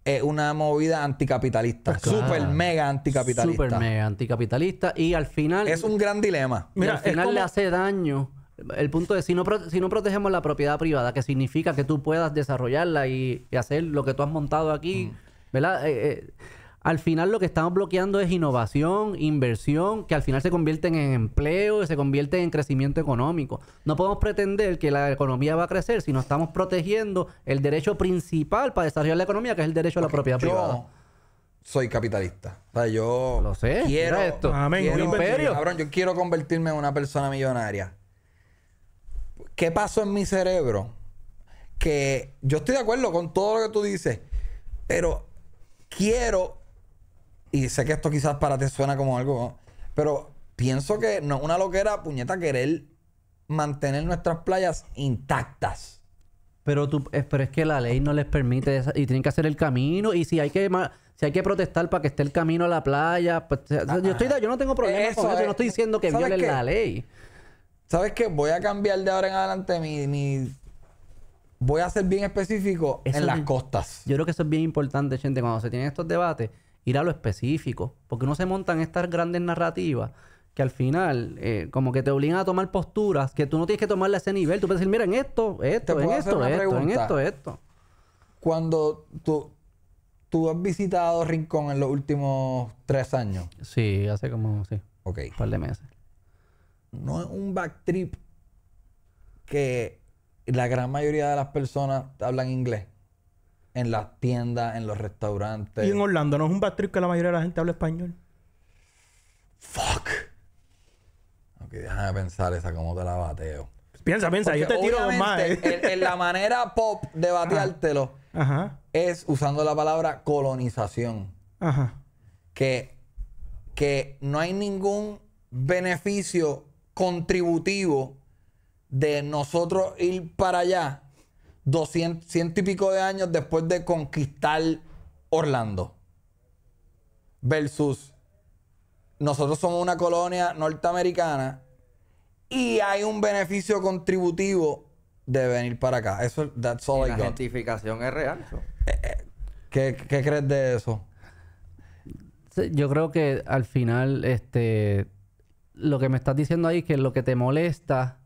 es una movida anticapitalista. super pues Súper mega anticapitalista. Súper mega anticapitalista. Y al final. Es un gran dilema. al final le hace daño. El punto es: si no, si no protegemos la propiedad privada, que significa que tú puedas desarrollarla y, hacer lo que tú has montado aquí, mm. ¿verdad? Eh, eh, al final lo que estamos bloqueando es innovación, inversión, que al final se convierten en empleo y se convierten en crecimiento económico. No podemos pretender que la economía va a crecer si no estamos protegiendo el derecho principal para desarrollar la economía, que es el derecho a la propiedad privada. Soy capitalista. yo lo sé, quiero esto. Amén, un imperio. yo quiero convertirme en una persona millonaria. ¿Qué pasó en mi cerebro? Que yo estoy de acuerdo con todo lo que tú dices, pero quiero y sé que esto quizás para ti suena como algo, pero pienso que no es una loquera, puñeta, querer mantener nuestras playas intactas. Pero, tú, eh, pero es que la ley no les permite y tienen que hacer el camino. Y si hay que si hay que protestar para que esté el camino a la playa, pues, ah, yo, no tengo problema con eso. Yo no estoy diciendo que violen la ley. ¿Sabes qué? Voy a cambiar de ahora en adelante mi, voy a ser bien específico en las costas. Yo creo que eso es bien importante, gente, cuando se tienen estos debates ir a lo específico, porque uno se montan estas grandes narrativas que al final eh, como que te obligan a tomar posturas que tú no tienes que tomarle a ese nivel. Tú puedes decir, mira, en esto, esto, en esto, esto, en esto, esto. Cuando tú, tú has visitado Rincón en los últimos tres años. Sí, hace como, sí, un par de meses. No es un back trip que la gran mayoría de las personas hablan inglés en las tiendas, en los restaurantes. Y en Orlando, ¿no es un backstreet que la mayoría de la gente habla español? Fuck. Ok, déjame pensar esa, cómo te la bateo. Piensa, piensa, yo te tiro más. En, eh. la manera pop de bateártelo Ajá. es usando la palabra colonización. Ajá. Que, que no hay ningún beneficio contributivo de nosotros ir para allá 200, ciento y pico de años después de conquistar Orlando. Versus nosotros somos una colonia norteamericana y hay un beneficio contributivo de venir para acá. Eso, that's la es real. ¿Qué, crees de eso? Yo creo que al final, este, lo que me estás diciendo ahí es que lo que te molesta,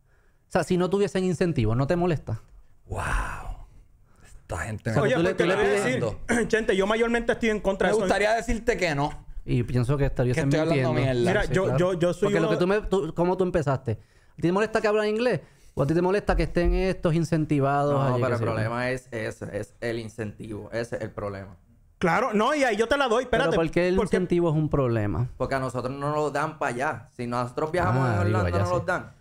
o sea, si no tuviesen incentivos, no te molesta wow. Esta gente me Oye, tú le, voy a gente, yo mayormente estoy en contra de eso. gustaría decirte que no. Y pienso que estaría Que hablando mierda. Mira, yo- yo- yo soy Porque lo que tú me... ¿Cómo tú empezaste? ¿A ti te molesta que hablan inglés? ¿O a ti te molesta que estén estos incentivados? No, pero el problema es ese, es el incentivo, ese es el problema. Claro, no, y ahí yo te la doy, espérate. Pero ¿por el incentivo es un problema? Porque a nosotros no nos lo dan para allá. Si nosotros viajamos ah, a no nos lo dan.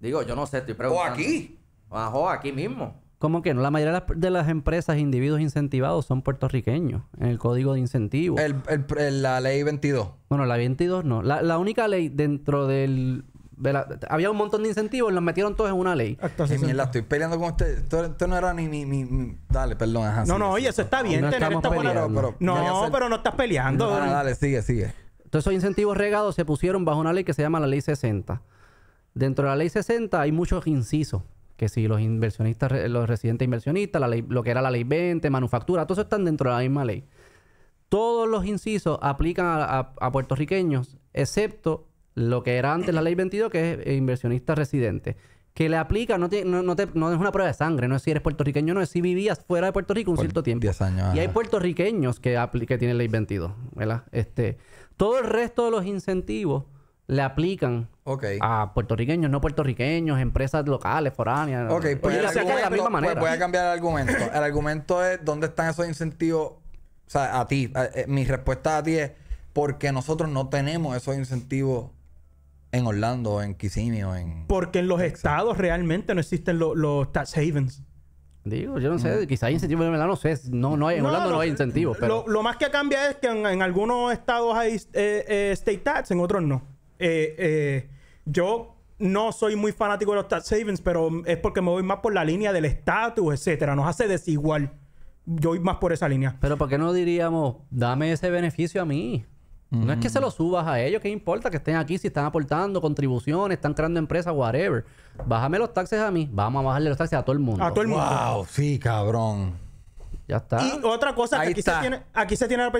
Digo, yo no sé, estoy preguntando. O aquí. Bajo, aquí mismo. ¿Cómo que no? La mayoría de las, empresas individuos incentivados son puertorriqueños. En el código de incentivos. la ley 22. Bueno, la 22 no. La, única ley dentro del... había un montón de incentivos, los metieron todos en una ley. Y la estoy peleando con usted. Esto, no era ni, ni, Dale, perdón. Ajá, no, no, oye, eso está bien. No tener esta no, pero no estás peleando. No, no, dale, sigue, sigue. Entonces, esos incentivos regados se pusieron bajo una ley que se llama la Ley 60. Dentro de la Ley 60 hay muchos incisos que si los inversionistas, los residentes inversionistas, la lo que era la ley 20, manufactura, todo eso están dentro de la misma ley. Todos los incisos aplican a, puertorriqueños, excepto lo que era antes la ley 22, que es eh, inversionista residente. Que le aplica, no, te, no, es una prueba de sangre, no es si eres puertorriqueño, no es si vivías fuera de Puerto Rico un cierto tiempo. 10 años. Y hay puertorriqueños que, que tienen ley 22, ¿verdad? Este, todo el resto de los incentivos le aplican a puertorriqueños, no puertorriqueños, empresas locales, foráneas. Ok, pues, pues, pues voy a cambiar el argumento. el argumento es dónde están esos incentivos, o sea, a ti. Eh, mi respuesta a ti es porque nosotros no tenemos esos incentivos en Orlando, en Kissimmee o en... Porque en los estados realmente no existen los tax havens. Digo, yo no sé, mm. Quizá hay incentivos, en verdad no sé. No, no hay, en Orlando no, hay incentivos. Lo, más que cambia es que en, algunos estados hay eh, eh, state tax, en otros no. Eh, eh, yo no soy muy fanático de los tax savings, pero es porque me voy más por la línea del estatus, etcétera. Nos hace desigual. Yo voy más por esa línea. Pero ¿por qué no diríamos, dame ese beneficio a mí? No es que se lo subas a ellos, ¿qué importa que estén aquí si están aportando contribuciones, están creando empresas, whatever? Bájame los taxes a mí, vamos a bajarle los taxes a todo el mundo. A todo el mundo. Wow, sí, cabrón. Ya está. Y otra cosa, que aquí, se tiene, aquí se tiene la,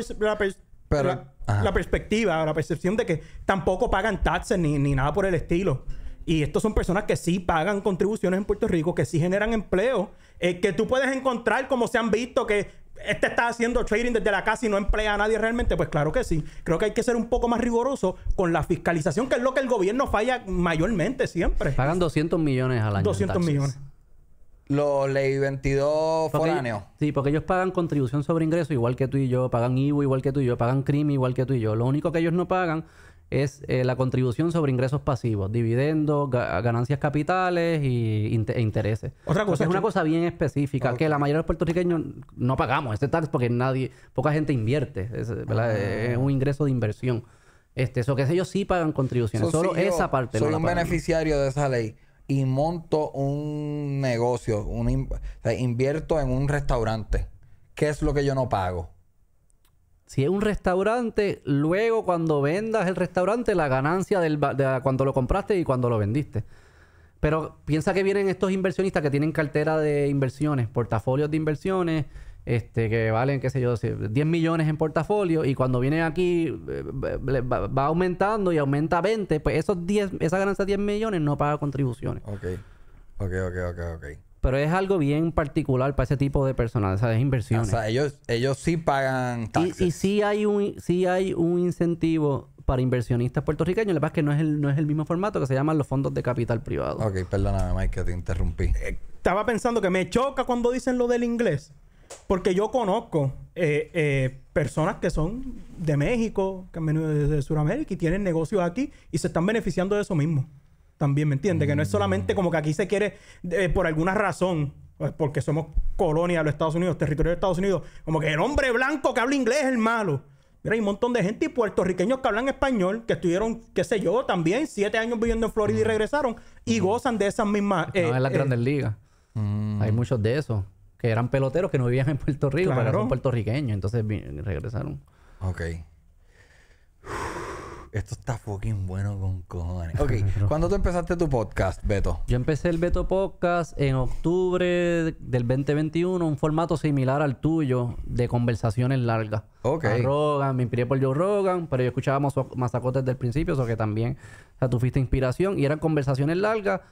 pero, la, perspectiva, la percepción de que tampoco pagan taxes ni, nada por el estilo. Y estos son personas que sí pagan contribuciones en Puerto Rico, que sí generan empleo, eh, que tú puedes encontrar como se han visto que este está haciendo trading desde la casa y no emplea a nadie realmente. Pues claro que sí. Creo que hay que ser un poco más riguroso con la fiscalización, que es lo que el gobierno falla mayormente siempre. Pagan 200 millones al año. 200 millones. Los ley 22 foráneos. sí, porque ellos pagan contribución sobre ingreso igual que tú y yo, pagan IVU igual que tú y yo, pagan CRIM igual que tú y yo. Lo único que ellos no pagan es eh, la contribución sobre ingresos pasivos, dividendos, ganancias capitales e intereses. Otra cosa. es una cosa bien específica que la mayoría de los puertorriqueños no pagamos este tax porque nadie, poca gente invierte. Es, ah. un ingreso de inversión. Este, eso que ellos sí pagan contribuciones. solo esa parte. Soy un beneficiario de esa ley y monto un negocio, un, invierto en un restaurante, ¿qué es lo que yo no pago? Si es un restaurante, luego cuando vendas el restaurante, la ganancia del de cuando lo compraste y cuando lo vendiste. Pero piensa que vienen estos inversionistas que tienen cartera de inversiones, portafolios de inversiones, este, que valen, qué sé yo, 10 millones en portafolio y cuando vienen aquí eh, eh, va aumentando y aumenta 20, pues esos 10, esa ganancia de 10 millones no paga contribuciones. Ok, ok, ok, ok, ok. Pero es algo bien particular para ese tipo de personas, o es inversiones. O sea, ellos, ellos sí pagan taxes. Y, y sí, hay un, sí hay un incentivo para inversionistas puertorriqueños. La verdad es que no es, el, no es el mismo formato que se llaman los fondos de capital privado. Ok, perdóname, Mike, que te interrumpí. Eh, estaba pensando que me choca cuando dicen lo del inglés. Porque yo conozco eh, eh, personas que son de México, que han venido desde Sudamérica y tienen negocios aquí y se están beneficiando de eso mismo. También, ¿me entiendes? Que no es solamente como que aquí se quiere, eh, por alguna razón, pues, porque somos colonia de los Estados Unidos, territorio de Estados Unidos, como que el hombre blanco que habla inglés es el malo. Mira, hay un montón de gente y puertorriqueños que hablan español, que estuvieron, qué sé yo, también siete años viviendo en Florida y regresaron y gozan de esas mismas... no, en las grandes ligas. Mm. Hay muchos de esos que eran peloteros que no vivían en Puerto Rico, pero eran puertorriqueños. Entonces regresaron. Ok. Esto está fucking bueno con cojones. Ok, ¿cuándo tú empezaste tu podcast, Beto? Yo empecé el Beto Podcast en octubre del 2021, un formato similar al tuyo de conversaciones largas. Ok. Rogan, me inspiré por Joe Rogan, pero yo escuchaba Mazacotes desde el principio, eso que también, o sea, tú fuiste inspiración y eran conversaciones largas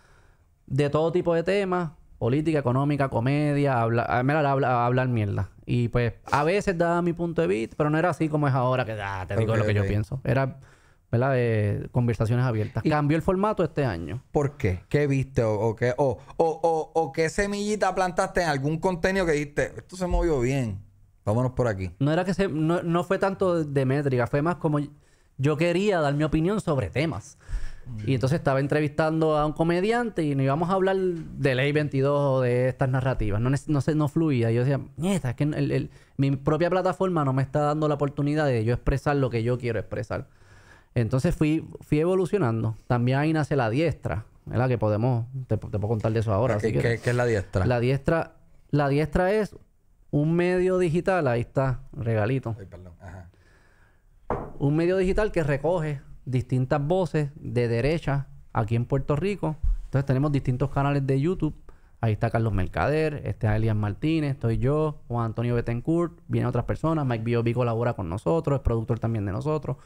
de todo tipo de temas política, económica, comedia, habla, ah, habla, hablar mierda. Y pues a veces daba mi punto de vista, pero no era así como es ahora que ah, te digo lo que yo pienso. Era, De conversaciones abiertas. Y Cambió el formato este año. ¿Por qué? ¿Qué viste? ¿O, qué, o, o, o, qué semillita plantaste en algún contenido que dijiste, esto se movió bien? Vámonos por aquí. No era que se, no, no fue tanto de métrica, fue más como yo quería dar mi opinión sobre temas. Y entonces estaba entrevistando a un comediante y no íbamos a hablar de Ley 22 o de estas narrativas. No, no, se, no fluía. Yo decía, mierda, es que mi propia plataforma no me está dando la oportunidad de yo expresar lo que yo quiero expresar. Entonces fui, fui evolucionando. También ahí nace la diestra, ¿verdad? Que podemos, te, puedo contar de eso ahora. ¿Qué, qué, es la diestra? La diestra, la diestra es un medio digital, ahí está, regalito. Ay, perdón. Un medio digital que recoge distintas voces de derecha aquí en Puerto Rico. Entonces tenemos distintos canales de YouTube. Ahí está Carlos Mercader, este es Martínez, estoy yo, Juan Antonio Betancourt, vienen otras personas, Mike Biob colabora con nosotros, es productor también de nosotros.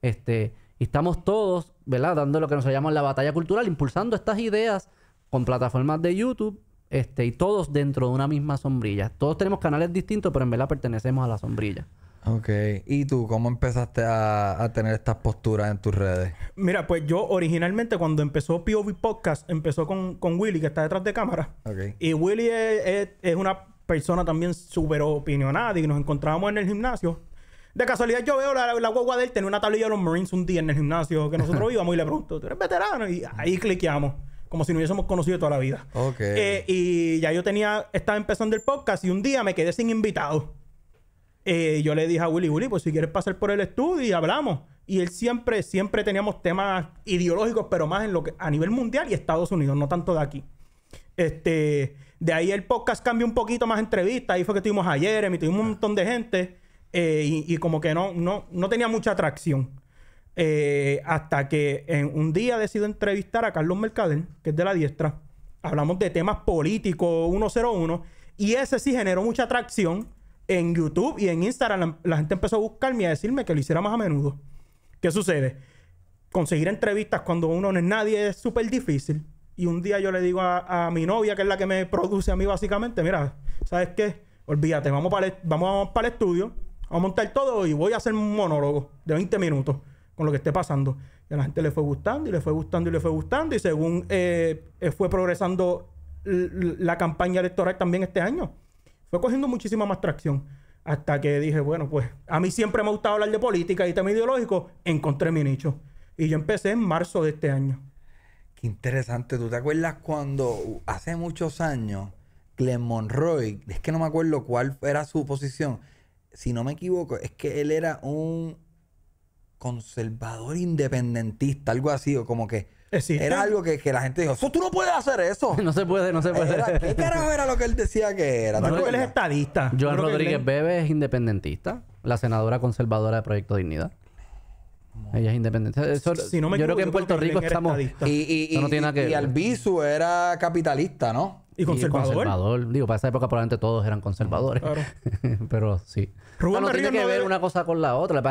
Este, y estamos todos, ¿verdad? Dando lo que nos llamamos la batalla cultural, impulsando estas ideas con plataformas de YouTube, este, y todos dentro de una misma sombrilla. Todos tenemos canales distintos, pero en verdad pertenecemos a la sombrilla. Ok. ¿Y tú cómo empezaste a, tener estas posturas en tus redes? Mira, pues yo originalmente cuando empezó POV Podcast, empezó con, con Willy, que está detrás de cámara. Okay. Y Willy es, una persona también súper opinionada y nos encontrábamos en el gimnasio. De casualidad yo veo la, la guagua de él tenía una tablilla de los Marines un día en el gimnasio que nosotros íbamos y le pregunto, ¿tú eres veterano? Y ahí cliqueamos como si nos hubiésemos conocido toda la vida. Okay. Eh, y ya yo tenía, estaba empezando el podcast y un día me quedé sin invitado. Eh, yo le dije a Willy, Willy, pues si quieres pasar por el estudio y hablamos. Y él siempre, siempre teníamos temas ideológicos, pero más en lo que, a nivel mundial y Estados Unidos, no tanto de aquí. Este, de ahí el podcast cambió un poquito más entrevistas. Ahí fue que tuvimos ayer, y un ah. montón de gente. Eh, y, como que no, no, no tenía mucha atracción. Eh, hasta que en un día decido entrevistar a Carlos Mercader, que es de la diestra. Hablamos de temas políticos 101. Y ese sí generó mucha atracción en YouTube y en Instagram la, gente empezó a buscarme y a decirme que lo hiciera más a menudo. ¿Qué sucede? Conseguir entrevistas cuando uno no es nadie es súper difícil. Y un día yo le digo a, mi novia, que es la que me produce a mí básicamente, mira, ¿sabes qué? Olvídate, vamos para el, vamos para el estudio, vamos a montar todo y voy a hacer un monólogo de 20 minutos con lo que esté pasando. Y a la gente le fue gustando y le fue gustando y le fue gustando. Y según eh, eh, fue progresando la campaña electoral también este año. Fue cogiendo muchísima más tracción. Hasta que dije, bueno, pues a mí siempre me ha gustado hablar de política y tema ideológico. Encontré mi nicho. Y yo empecé en marzo de este año. Qué interesante. ¿Tú te acuerdas cuando hace muchos años Glenn Monroy, es que no me acuerdo cuál era su posición, si no me equivoco, es que él era un conservador independentista, algo así, o como que era algo que, la gente dijo, tú no puedes hacer eso. no se puede, no se puede. ¿Qué carajo era lo que él decía que era? No, él es estadista. Joan Rodríguez Bebe es independentista, la senadora conservadora de Proyecto Dignidad. Ella es independiente. yo creo que en Puerto Rico estamos. Y, y, y Albizu era capitalista, ¿no? Y conservador. Digo, para esa época probablemente todos eran conservadores. Pero sí. no tiene que ver una cosa con la otra. La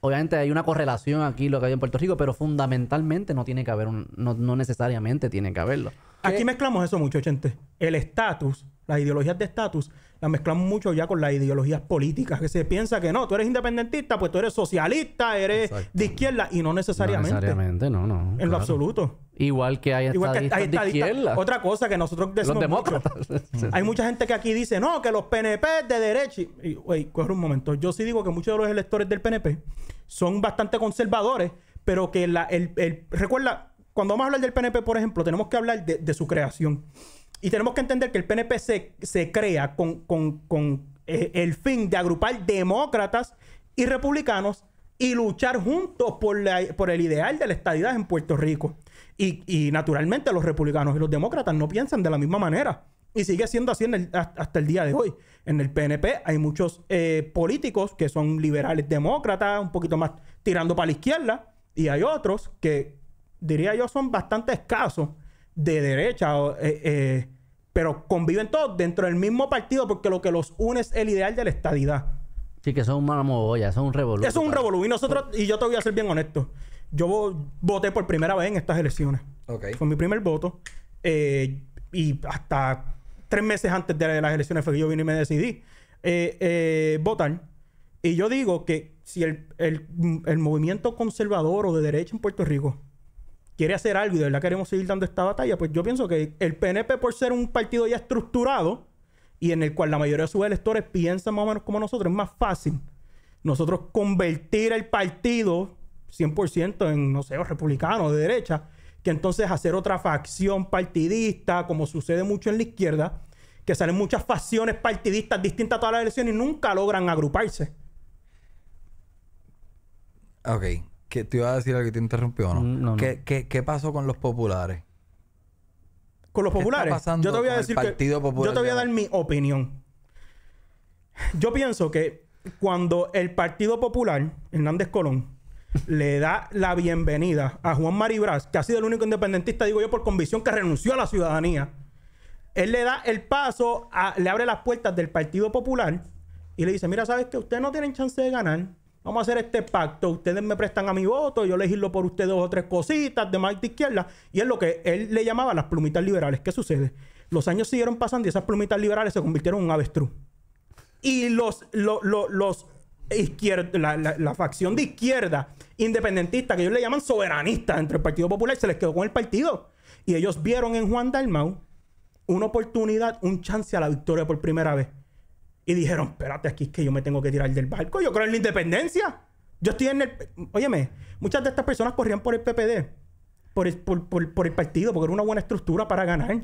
obviamente hay una correlación aquí lo que hay en Puerto Rico, pero fundamentalmente no tiene que haber, un, no, necesariamente tiene que haberlo. Aquí mezclamos eso mucho, gente. El estatus, las ideologías de estatus, las mezclamos mucho ya con las ideologías políticas, que se piensa que no, tú eres independentista, pues tú eres socialista, eres de izquierda, y no necesariamente. No necesariamente, no, no. En lo absoluto. Igual que hay estadistas, izquierda. Otra cosa que nosotros decimos demócratas. hay mucha gente que aquí dice, no, que los PNP de derecha... Y, oye, un momento. Yo sí digo que muchos de los electores del PNP son bastante conservadores, pero que el, Recuerda, cuando vamos a hablar del PNP, por ejemplo, tenemos que hablar de, su creación. Y tenemos que entender que el PNP se, crea con, eh, el fin de agrupar demócratas y republicanos y luchar juntos por, por el ideal de la estadidad en Puerto Rico. Y, naturalmente los republicanos y los demócratas no piensan de la misma manera. Y sigue siendo así hasta el día de hoy. En el PNP hay muchos eh, políticos que son liberales demócratas, un poquito más tirando para la izquierda, y hay otros que, diría yo, son bastante escasos de derecha, eh, eh, pero conviven todos dentro del mismo partido porque lo que los une es el ideal de la estadidad. Sí, que son una mogolla, son un eso Es un revolú. Y nosotros, y yo te voy a ser bien honesto, yo voté por primera vez en estas elecciones. Fue mi primer voto. Eh, y hasta tres meses antes de las elecciones fue que yo vine y me decidí eh, eh votar. Y yo digo que si el, el, movimiento conservador o de derecha en Puerto Rico quiere hacer algo y de verdad queremos seguir dando esta batalla, pues yo pienso que el PNP por ser un partido ya estructurado y en el cual la mayoría de sus electores piensan más o menos como nosotros, es más fácil nosotros convertir el partido 100% en, no sé, republicanos, de derecha, que entonces hacer otra facción partidista, como sucede mucho en la izquierda, que salen muchas facciones partidistas distintas a todas las elecciones y nunca logran agruparse. Ok, que te iba a decir algo que te interrumpió, mm, ¿no? no, no. qué pasó con los populares? Con los populares. yo te voy a decir Yo te voy a dar mi opinión. Yo pienso que cuando el Partido Popular, Hernández Colón, le da la bienvenida a Juan Mari Brás, que ha sido el único independentista, digo yo, por convicción que renunció a la ciudadanía. Él le da el paso, le abre las puertas del Partido Popular y le dice, mira, ¿sabes que Ustedes no tienen chance de ganar. Vamos a hacer este pacto. Ustedes me prestan a mi voto, yo elegirlo por ustedes dos o tres cositas de más de izquierda. Y es lo que él le llamaba las plumitas liberales. ¿Qué sucede? Los años siguieron pasando y esas plumitas liberales se convirtieron en un avestruz. Y los, los izquierda, la, facción de izquierda independentista, que ellos le llaman soberanista entre el Partido Popular, se les quedó con el partido. Y ellos vieron en Juan Dalmau una oportunidad, un chance a la victoria por primera vez. Y dijeron, espérate, aquí es que yo me tengo que tirar del barco. Yo creo en la independencia. Yo estoy en el... Óyeme, muchas de estas personas corrían por el PPD por el, partido, porque era una buena estructura para ganar.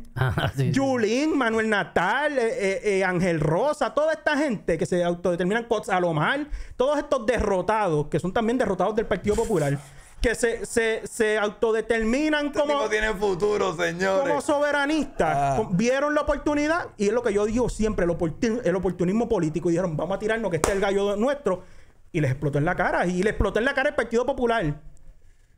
Julín ah, Manuel Natal, eh, eh, eh, Ángel Rosa, toda esta gente que se autodeterminan a lo mal, todos estos derrotados, que son también derrotados del Partido Popular. que se, se, autodeterminan este como. tienen futuro, señores. Como soberanistas. Ah. Vieron la oportunidad y es lo que yo digo siempre: el, oportunismo político. Y dijeron, vamos a tirarnos que esté el gallo nuestro. Y les explotó en la cara. Y les explotó en la cara el Partido Popular.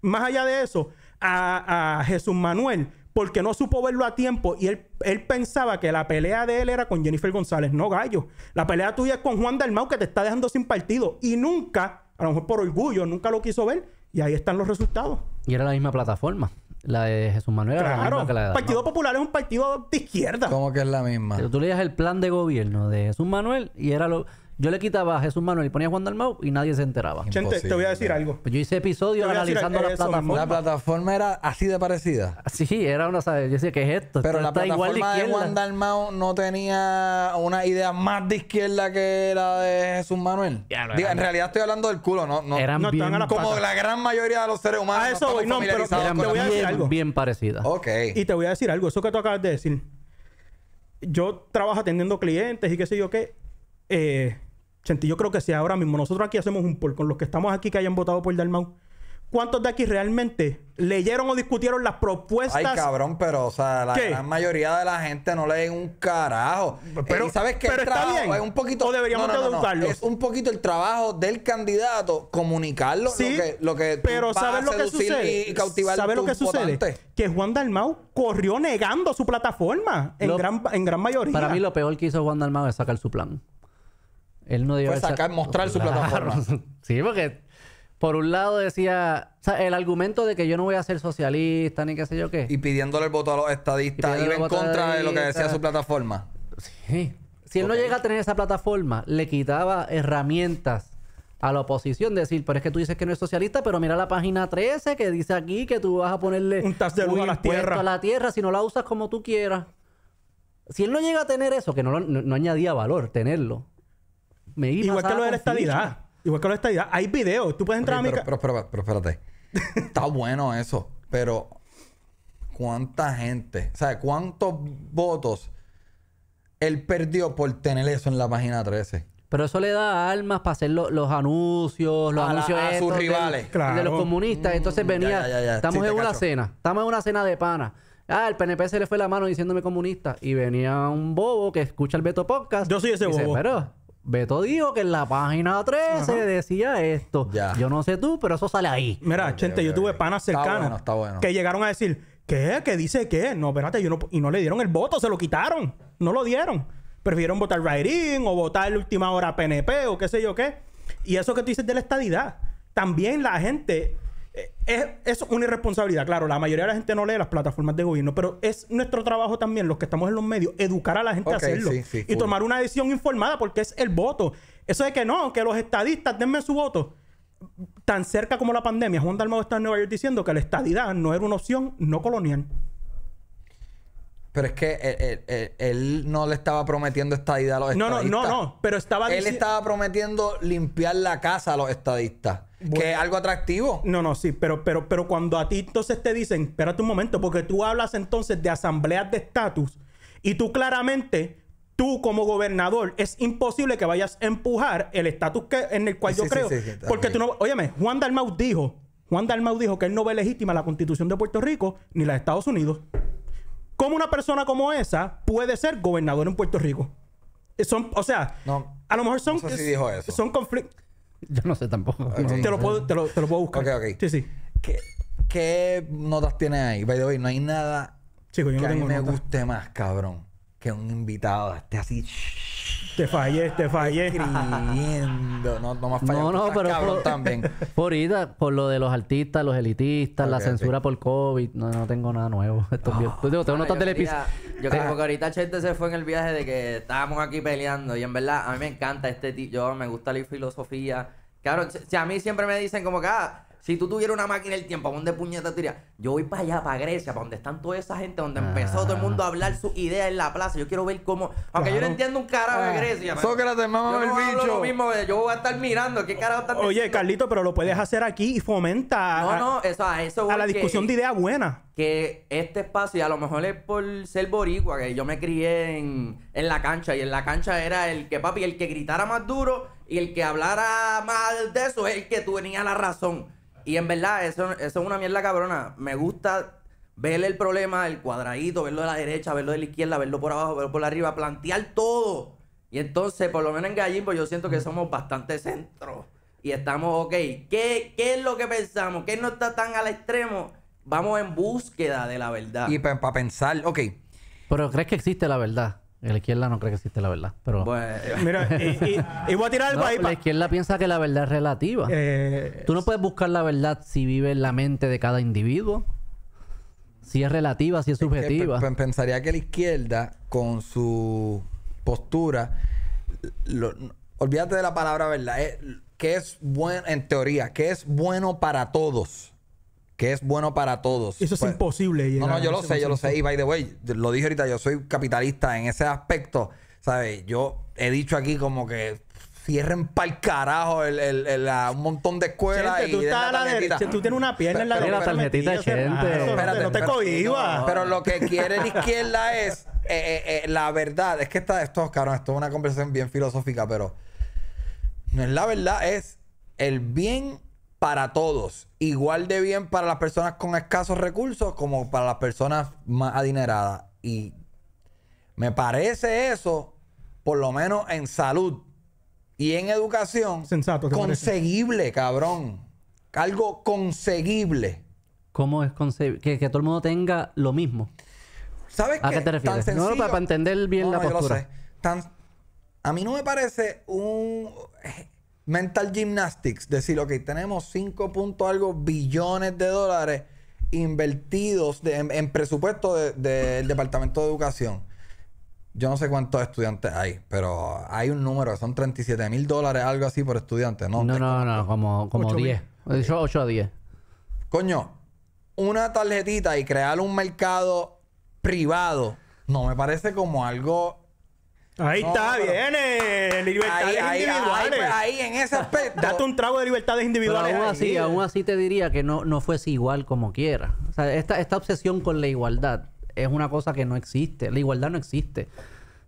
Más allá de eso, a, Jesús Manuel porque no supo verlo a tiempo y él, pensaba que la pelea de él era con Jennifer González. No, gallo. La pelea tuya es con Juan Dalmau que te está dejando sin partido y nunca, a lo mejor por orgullo, nunca lo quiso ver y ahí están los resultados. Y era la misma plataforma. La de Jesús Manuel claro, era Partido Popular es un partido de izquierda. ¿Cómo que es la misma? Pero tú leías el plan de gobierno de Jesús Manuel y era lo yo le quitaba a Jesús Manuel y ponía a Juan Dalmau y nadie se enteraba. Gente, pues te voy a decir algo. yo hice episodios analizando la plataforma. La plataforma era así de parecida. Sí, era una, ¿sabes? Yo decía, ¿qué es esto? Pero la plataforma de, Juan Dalmau no tenía una idea más de izquierda que la de Jesús Manuel. en realidad estoy hablando del culo, no, no. Eran como la gran mayoría de los seres humanos. eso no, pero te voy a decir algo. bien parecida. Ok. Y te voy a decir algo, eso que tú acabas de decir. Yo trabajo atendiendo clientes y qué sé yo qué. Eh, yo creo que si ahora mismo nosotros aquí hacemos un poll con los que estamos aquí que hayan votado por Dalmau, ¿cuántos de aquí realmente leyeron o discutieron las propuestas? Ay, cabrón, pero, o sea, la gran mayoría de la gente no lee un carajo. Pero, eh, ¿sabes qué? es un poquito. O deberíamos Es un poquito el trabajo del candidato comunicarlo. Sí, lo que, pero ¿sabes lo que sucede? ¿Sabes lo que sucede? Que Juan Dalmau corrió negando su plataforma en, gran, en gran mayoría. Para mí, lo peor que hizo Juan Dalmau es sacar su plan. Él no debe Fue sacar, mostrar su plataforma. sí, porque por un lado decía, o sea, el argumento de que yo no voy a ser socialista ni qué sé yo qué. Y pidiéndole el voto a los estadistas, iba en contra de lo que decía su plataforma. Sí. Si él no llega a tener esa plataforma, le quitaba herramientas a la oposición. Decir, pero es que tú dices que no es socialista, pero mira la página 13 que dice aquí que tú vas a ponerle un tas de a la tierra. a la tierra si no la usas como tú quieras. Si él no llega a tener eso, que no añadía valor tenerlo, Igual que lo de la estadidad. Igual que lo de la estadidad. Hay videos. Tú puedes entrar a mi... Pero, pero, espérate. Está bueno eso. Pero... ¿Cuánta gente? O sea, ¿cuántos votos él perdió por tener eso en la página 13? Pero eso le da almas para hacer los anuncios, los anuncios a sus rivales. De los comunistas. Entonces mm, venía, estamos en una cena, estamos en una cena de pana. Ah, el PNP se le fue la mano diciéndome comunista. Y venía un bobo que escucha el Beto Podcast. Yo soy ese bobo. pero, Beto dijo que en la página 13 decía esto. Yo no sé tú, pero eso sale ahí. Mira, gente, yo tuve panas cercanas que llegaron a decir, ¿qué? ¿Qué dice qué? No, espérate, yo no, y no le dieron el voto, se lo quitaron. No lo dieron. Prefirieron votar In o votar última hora PNP o qué sé yo qué. Y eso que tú dices de la estadidad. También la gente eh, es, es, una irresponsabilidad. Claro, la mayoría de la gente no lee las plataformas de gobierno, pero es nuestro trabajo también, los que estamos en los medios, educar a la gente a hacerlo y tomar una decisión informada porque es el voto. Eso de que no, que los estadistas denme su voto. Tan cerca como la pandemia, Juan Dalmado está en Nueva York diciendo que la estadidad no era una opción no colonial. Pero es que él, no le estaba prometiendo estadidad a los estadistas. No, no, no, no. Pero estaba Él estaba prometiendo limpiar la casa a los estadistas que es algo atractivo. No, no, sí, pero, pero, pero cuando a ti entonces te dicen, espérate un momento, porque tú hablas entonces de asambleas de estatus y tú claramente, tú como gobernador, es imposible que vayas a empujar el estatus en el cual yo creo. porque tú no, óyeme, Juan Dalmau dijo, Juan Dalmau dijo que él no ve legítima la constitución de Puerto Rico ni la de Estados Unidos. ¿Cómo una persona como esa puede ser gobernador en Puerto Rico? Eh, son, o sea, a lo mejor son, son conflictos. Yo no sé tampoco. Te, lo puedo, te, lo, puedo buscar. Ok, ok. Sí, sí. ¿Qué, qué notas tienes ahí? By the way, no hay nada yo que no tengo a mí me guste más, cabrón que un invitado esté así. Te fallé, te fallé. Escribiendo. No, no No, no, pero. Por, también. por, ida, por lo de los artistas, los elitistas, la censura por COVID. No, no tengo nada nuevo. Esto, oh, tengo del episodio. Yo creo que ahorita Chente se fue en el viaje de que estábamos aquí peleando. Y en verdad, a mí me encanta este tipo. Yo me gusta la filosofía. Claro, si a mí siempre me dicen como que. Ah, si tú tuvieras una máquina del tiempo, ¿a dónde puñeta tú irías? Yo voy para allá, para Grecia, para donde están toda esa gente, donde empezó todo el mundo a ah. hablar sus ideas en la plaza. Yo quiero ver cómo. Aunque yo no entiendo un carajo de ah. Grecia. Sócrates, mamá, yo no el bicho. Lo mismo, yo voy a estar mirando qué carajo están Oye, Carlito, pero lo puedes hacer aquí y fomentar No, no, eso, a eso. la discusión de ideas buenas. Que este espacio, y a lo mejor es por ser boricua, que yo me crié en, en la cancha y en la cancha era el que, papi, el que gritara más duro y el que hablara más de eso es el que tenía la razón. Y en verdad, eso, es una mierda cabrona. Me gusta ver el problema, el cuadradito, verlo de la derecha, verlo de la izquierda, verlo por abajo, verlo por arriba, plantear todo. Y entonces, por lo menos en gallín pues yo siento que somos bastante centro. Y estamos, ok, ¿qué, es lo que pensamos? ¿Qué no está tan al extremo? Vamos en búsqueda de la verdad. Y para pensar, ok. Pero ¿crees que existe la verdad? La izquierda no cree que existe la verdad, pero... mira, y, voy a tirar algo ahí La izquierda piensa que la verdad es relativa. Eh, Tú no puedes buscar la verdad si vive en la mente de cada individuo. Si es relativa, si es subjetiva. pensaría que la izquierda, con su postura... olvídate de la palabra verdad. que es bueno, en teoría, que es bueno para todos que es bueno para todos. Eso es pues, imposible. No, no, yo lo sé, yo lo sé. Y by the way, lo dije ahorita, yo soy capitalista en ese aspecto. ¿Sabes? Yo he dicho aquí como que cierren pa'l carajo el, el, un montón de escuelas gente, tú, tienes una pierna en la, pero, tarjetita Espérate, no te cohibas. pero lo que quiere la izquierda es eh, eh, eh, la verdad. Es que está, esto, cabrón, esto es una conversación bien filosófica, pero no es la verdad, es el bien para todos. Igual de bien para las personas con escasos recursos como para las personas más adineradas. Y me parece eso, por lo menos en salud y en educación, conseguible, cabrón. Algo conseguible. ¿Cómo es conseguible? Que, todo el mundo tenga lo mismo. ¿Sabes ¿A qué, te refieres? no, para, entender bien la postura. A mí no me parece un Mental Gymnastics, decir, ok, tenemos 5 algo billones de dólares invertidos en, presupuesto del Departamento de Educación. Yo no sé cuántos estudiantes hay, pero hay un número, son 37 mil dólares, algo así por estudiante, ¿no? No, no, no, como, 10. Yo 8 a 10. Coño, una tarjetita y crear un mercado privado no me parece como algo Ahí está, viene. Libertades individuales. Pues, ahí, en ese aspecto. Date un trago de libertades individuales. aún así, aún así te diría que no, no fuese igual como quiera. O sea, esta, obsesión con la igualdad es una cosa que no existe. La igualdad no existe.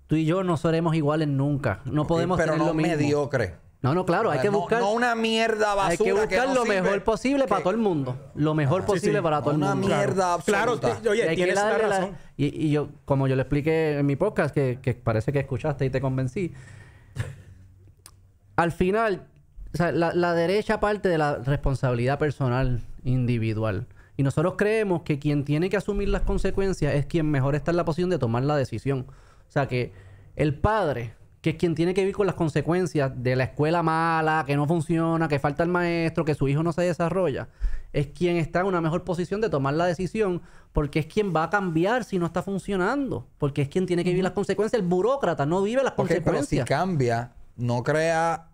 Tú y yo no seremos iguales nunca. No podemos okay, pero no mediocre. No, no, claro, hay que buscar. No, una mierda basura. Hay que buscar lo mejor posible para todo el mundo. Lo mejor ah, posible para todo el mundo. Una mierda absoluta. tienes razón. y, yo, como yo le expliqué en mi podcast, que, parece que escuchaste y te convencí. Al final, la, la, derecha parte de la responsabilidad personal, individual. Y nosotros creemos que quien tiene que asumir las consecuencias es quien mejor está en la posición de tomar la decisión. O sea que el padre que es quien tiene que vivir con las consecuencias de la escuela mala, que no funciona, que falta el maestro, que su hijo no se desarrolla, es quien está en una mejor posición de tomar la decisión, porque es quien va a cambiar si no está funcionando, porque es quien tiene que vivir las consecuencias. El burócrata no vive las consecuencias. Pero si cambia, no crea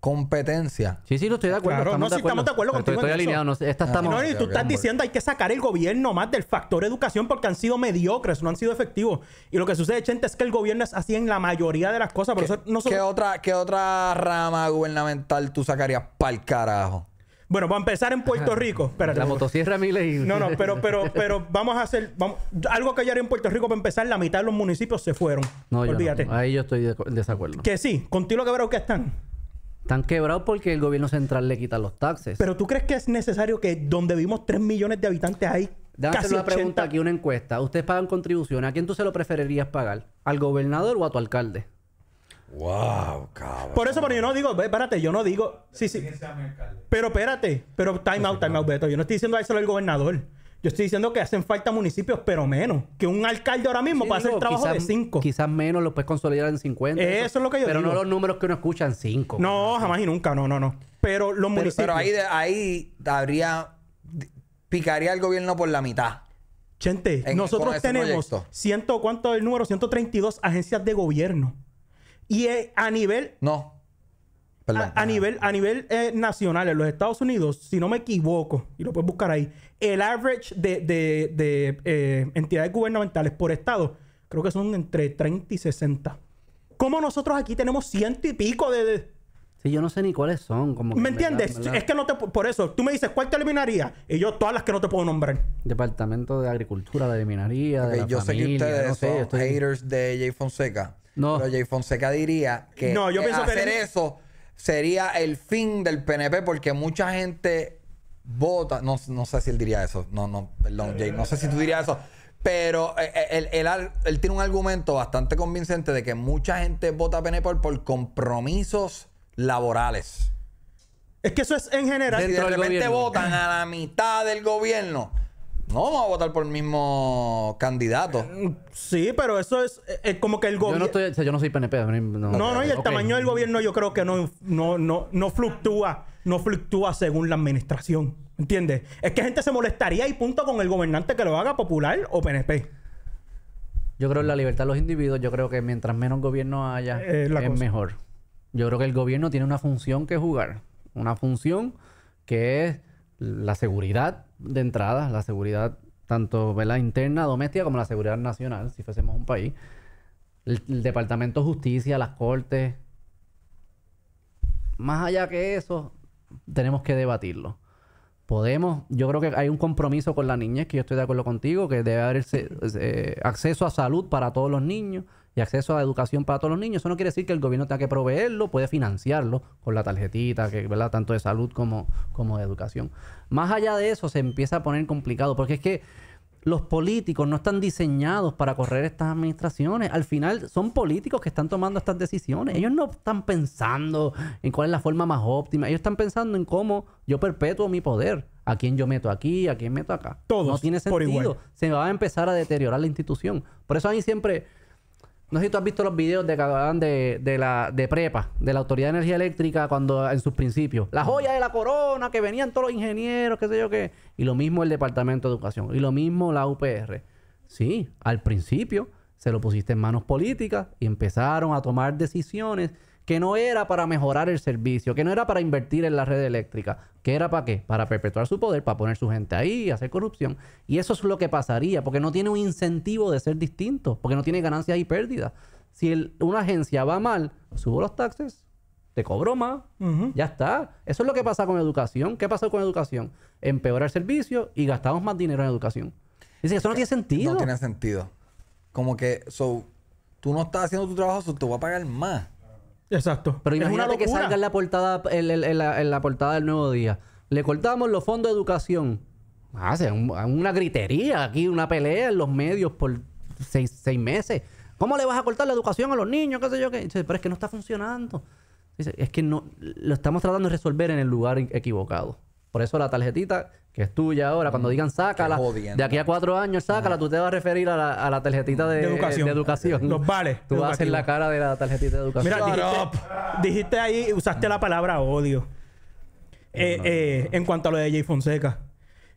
competencia. Sí, sí, no estoy de acuerdo. no, estamos de acuerdo contigo. Estoy, estoy alineado. No, ah, estamos... no, y tú estás diciendo hay que sacar el gobierno más del factor educación porque han sido mediocres, no han sido efectivos. Y lo que sucede, gente, es que el gobierno es así en la mayoría de las cosas. Pero ¿Qué, no ¿qué, otra, ¿Qué otra rama gubernamental tú sacarías para el carajo? Bueno, para empezar en Puerto Rico. Espérate, la motosierra Miles y... No, no, pero, pero, pero vamos a hacer... algo que haría en Puerto Rico para empezar, la mitad de los municipios se fueron. Olvídate. Ahí yo estoy en de desacuerdo. Que sí, contigo que verás que están. Están quebrados porque el gobierno central le quita los taxes. Pero tú crees que es necesario que donde vivimos 3 millones de habitantes ahí, Déjame una pregunta aquí, una encuesta. Ustedes pagan contribuciones. ¿A quién tú se lo preferirías pagar? ¿Al gobernador o a tu alcalde? Wow, cabrón. Por eso, pero yo no digo, espérate, yo no digo. Sí, sí. Pero espérate, pero time out, time out, Beto. Yo no estoy diciendo a eso al gobernador. Yo estoy diciendo que hacen falta municipios, pero menos. Que un alcalde ahora mismo para hacer el trabajo de cinco. Quizás menos lo puedes consolidar en 50. Eso, es lo que yo digo. Pero no los números que uno escucha en cinco. No, jamás y nunca. No, no, no. Pero los municipios... Pero ahí, habría... Picaría el gobierno por la mitad. Gente, nosotros tenemos... Ciento, ¿Cuánto es el número? 132 agencias de gobierno. Y eh, a nivel... No a, nivel, a nivel eh, nacional, en los Estados Unidos, si no me equivoco, y lo puedes buscar ahí, el average de, eh, entidades gubernamentales por estado, creo que son entre 30 y 60. ¿Cómo nosotros aquí tenemos ciento y pico de... de... Sí, yo no sé ni cuáles son. Como ¿Me entiendes? Es que no te... Por eso, tú me dices, ¿cuál te eliminaría? Y yo, todas las que no te puedo nombrar. Departamento de Agricultura de eliminaría, de yo sé que ustedes no haters de Jay Fonseca. No. Pero Jay Fonseca diría que no, yo pienso hacer que... eso sería el fin del PNP porque mucha gente vota. No, sé si él diría eso. No, no, perdón, Jay. No sé si tú dirías eso. Pero eh, eh, él, tiene un argumento bastante convincente de que mucha gente vota PNP por, compromisos laborales. Es que eso es en general. Y de repente votan a la mitad del gobierno no vamos a votar por el mismo candidato. Sí, pero eso es, eh, eh, como que el gobierno. Yo, no soy PNP. No, no, y el tamaño del gobierno yo creo que no, no, fluctúa, no fluctúa según la administración. ¿Entiendes? Es que gente se molestaría y punto con el gobernante que lo haga popular o PNP. Yo creo en la libertad de los individuos, yo creo que mientras menos gobierno haya, es mejor. Yo creo que el gobierno tiene una función que jugar. Una función que es la seguridad, de entrada, la seguridad tanto la interna, doméstica, como la seguridad nacional, si fuésemos un país. El, Departamento de Justicia, las Cortes. Más allá que eso, tenemos que debatirlo. Podemos, yo creo que hay un compromiso con la niñez, que yo estoy de acuerdo contigo, que debe haber eh, acceso a salud para todos los niños y acceso a educación para todos los niños. Eso no quiere decir que el gobierno tenga que proveerlo, puede financiarlo con la tarjetita, que, ¿verdad? Tanto de salud como, como de educación. Más allá de eso se empieza a poner complicado, porque es que los políticos no están diseñados para correr estas administraciones. Al final son políticos que están tomando estas decisiones. Ellos no están pensando en cuál es la forma más óptima. Ellos están pensando en cómo yo perpetuo mi poder. A quién yo meto aquí, a quién meto acá. Todos. No tiene sentido. Se va a empezar a deteriorar la institución. Por eso a mí siempre no sé si tú has visto los videos de que de, la, de prepa, de la Autoridad de Energía Eléctrica, cuando en sus principios. La joya de la corona, que venían todos los ingenieros, qué sé yo qué. Y lo mismo el Departamento de Educación. Y lo mismo la UPR. Sí, al principio se lo pusiste en manos políticas y empezaron a tomar decisiones que no era para mejorar el servicio, que no era para invertir en la red eléctrica, que era para qué? Para perpetuar su poder, para poner su gente ahí, hacer corrupción. Y eso es lo que pasaría, porque no tiene un incentivo de ser distinto, porque no tiene ganancias y pérdidas. Si una agencia va mal, subo los taxes, te cobro más, ya está. Eso es lo que pasa con educación. ¿Qué pasa con educación? Empeora el servicio y gastamos más dinero en educación. Dice eso no tiene sentido. No tiene sentido. Como que, so, tú no estás haciendo tu trabajo, so te voy a pagar más. Exacto. Pero imagínate que salga en la portada, en, la, portada del nuevo día. Le cortamos los fondos de educación. Hace ah, una gritería aquí, una pelea en los medios por seis, meses. ¿Cómo le vas a cortar la educación a los niños? ¿Qué sé pero es que no está funcionando. es que no lo estamos tratando de resolver en el lugar equivocado. Por eso la tarjetita que es tuya ahora, cuando mm, digan sácala, de aquí a cuatro años sácala, ah. tú te vas a referir a la, tarjetita de, educación. Los vales. Tú vas a hacer la cara de la tarjetita de educación. Mira, dijiste, ahí, usaste la palabra odio. Eh, eh, en cuanto a lo de Jay Fonseca.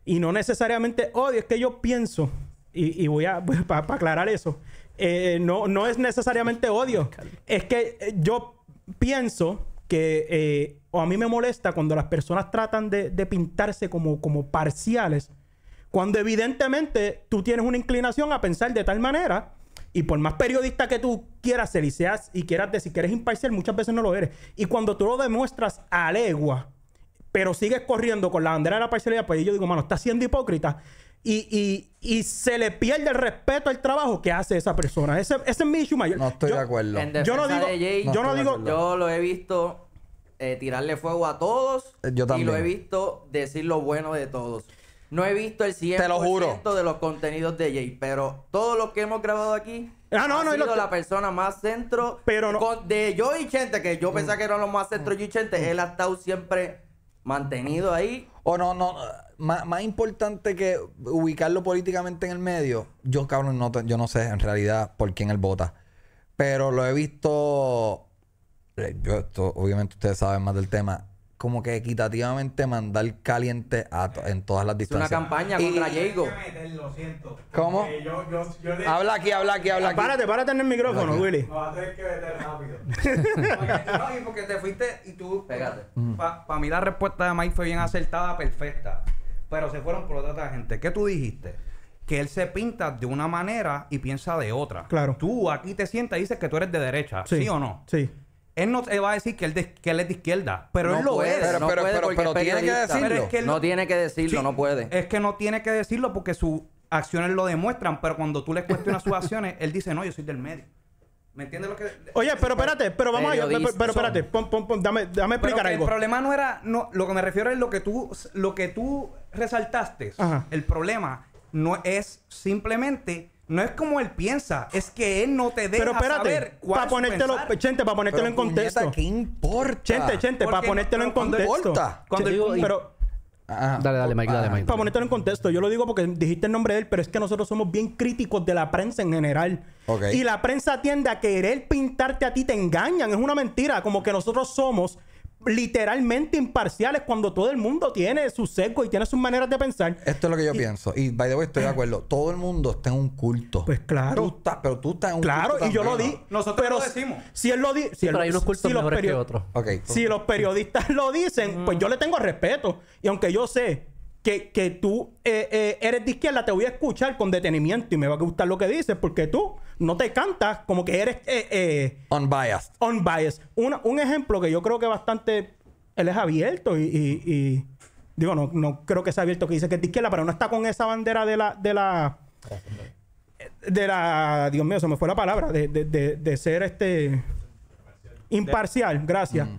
Y no necesariamente odio, es que yo pienso, y, voy a, pues, aclarar eso, eh, no, no es necesariamente odio, es que yo pienso que o a mí me molesta cuando las personas tratan de, pintarse como, como parciales, cuando evidentemente tú tienes una inclinación a pensar de tal manera y por más periodista que tú quieras ser y seas y quieras decir que eres imparcial, muchas veces no lo eres. Y cuando tú lo demuestras a legua, pero sigues corriendo con la bandera de la parcialidad, pues yo digo, mano, está siendo hipócrita. Y, se le pierde el respeto al trabajo que hace esa persona. Ese, es mi issue mayor. No estoy de acuerdo. no digo. yo, no digo yo lo he visto eh, tirarle fuego a todos. Yo también. Y lo he visto decir lo bueno de todos. No he visto el 100% Te lo de los contenidos de Jay, pero todo lo que hemos grabado aquí ah, no, ha sido la persona más centro pero no. con, de y Chente, que yo pensaba mm. que eran los más centro mm. y Chente. Mm. Él ha estado siempre mantenido ahí. O no, no. Más, importante que ubicarlo políticamente en el medio, yo, cabrón, yo no sé en realidad por quién él vota. Pero lo he visto eh, yo esto, obviamente ustedes saben más del tema, como que equitativamente mandar caliente a en todas las distancias. Es una campaña contra Diego ¿Cómo? Eh, yo, yo, Habla aquí, habla aquí, habla aquí. Párate, párate en el micrófono, Willy. No, vas a tener que meter rápido. no, porque te fuiste y tú... Pégate. Mm. Para mí la respuesta de Mike fue bien acertada, perfecta. Pero se fueron por otra gente. ¿Qué tú dijiste? que él se pinta de una manera y piensa de otra. Claro. Tú aquí te sientas y dices que tú eres de derecha, ¿sí o no? Sí. Él no va a decir que él, es de izquierda, pero él lo es. no puede pero, tiene que decirlo. no, tiene que decirlo, no puede. Es que no tiene que decirlo porque sus acciones lo demuestran, pero cuando tú le cuestionas sus acciones, él dice, no, yo soy del medio. ¿Me entiendes lo que.? Oye, pero espérate, pero vamos a. Pero, pero espérate, dame, explicar algo. El problema no era. No, lo que me refiero es lo que tú, lo que tú resaltaste. El problema no es simplemente no es como él piensa, es que él no te deja Pero espérate, saber cuál para ponértelo, Chente, para ponértelo en contexto. ¿Qué importa? Chente, Chente, para ponértelo en contexto. Importa? Cuando pero ah. dale, dale, Mike, dale, ah. Mike. Para ponértelo en contexto, yo lo digo porque dijiste el nombre de él, pero es que nosotros somos bien críticos de la prensa en general. Y la prensa tiende a querer pintarte a ti, te engañan, es una mentira, como que nosotros somos literalmente imparciales cuando todo el mundo tiene su sesgo y tiene sus maneras de pensar. Esto es lo que yo pienso. Y by the way, estoy de acuerdo. Todo el mundo está en un culto. Pues claro. pero tú estás en un claro, culto. Claro, y yo lo di. Nosotros decimos. Si él lo dice. Si pero hay unos cultos mejores que otros. Okay, si pues, los periodistas lo dicen, pues yo le tengo respeto. Y aunque yo sé que, tú eh, eh, eres de izquierda, te voy a escuchar con detenimiento y me va a gustar lo que dices porque tú no te cantas como que eres... Eh, eh, Un, ejemplo que yo creo que bastante... Él es abierto y... digo, no, no creo que sea abierto que dice que es de izquierda, pero no está con esa bandera de la... De la de la... Dios mío, se me fue la palabra. De, de, de, ser este... Imparcial, gracias. Mm.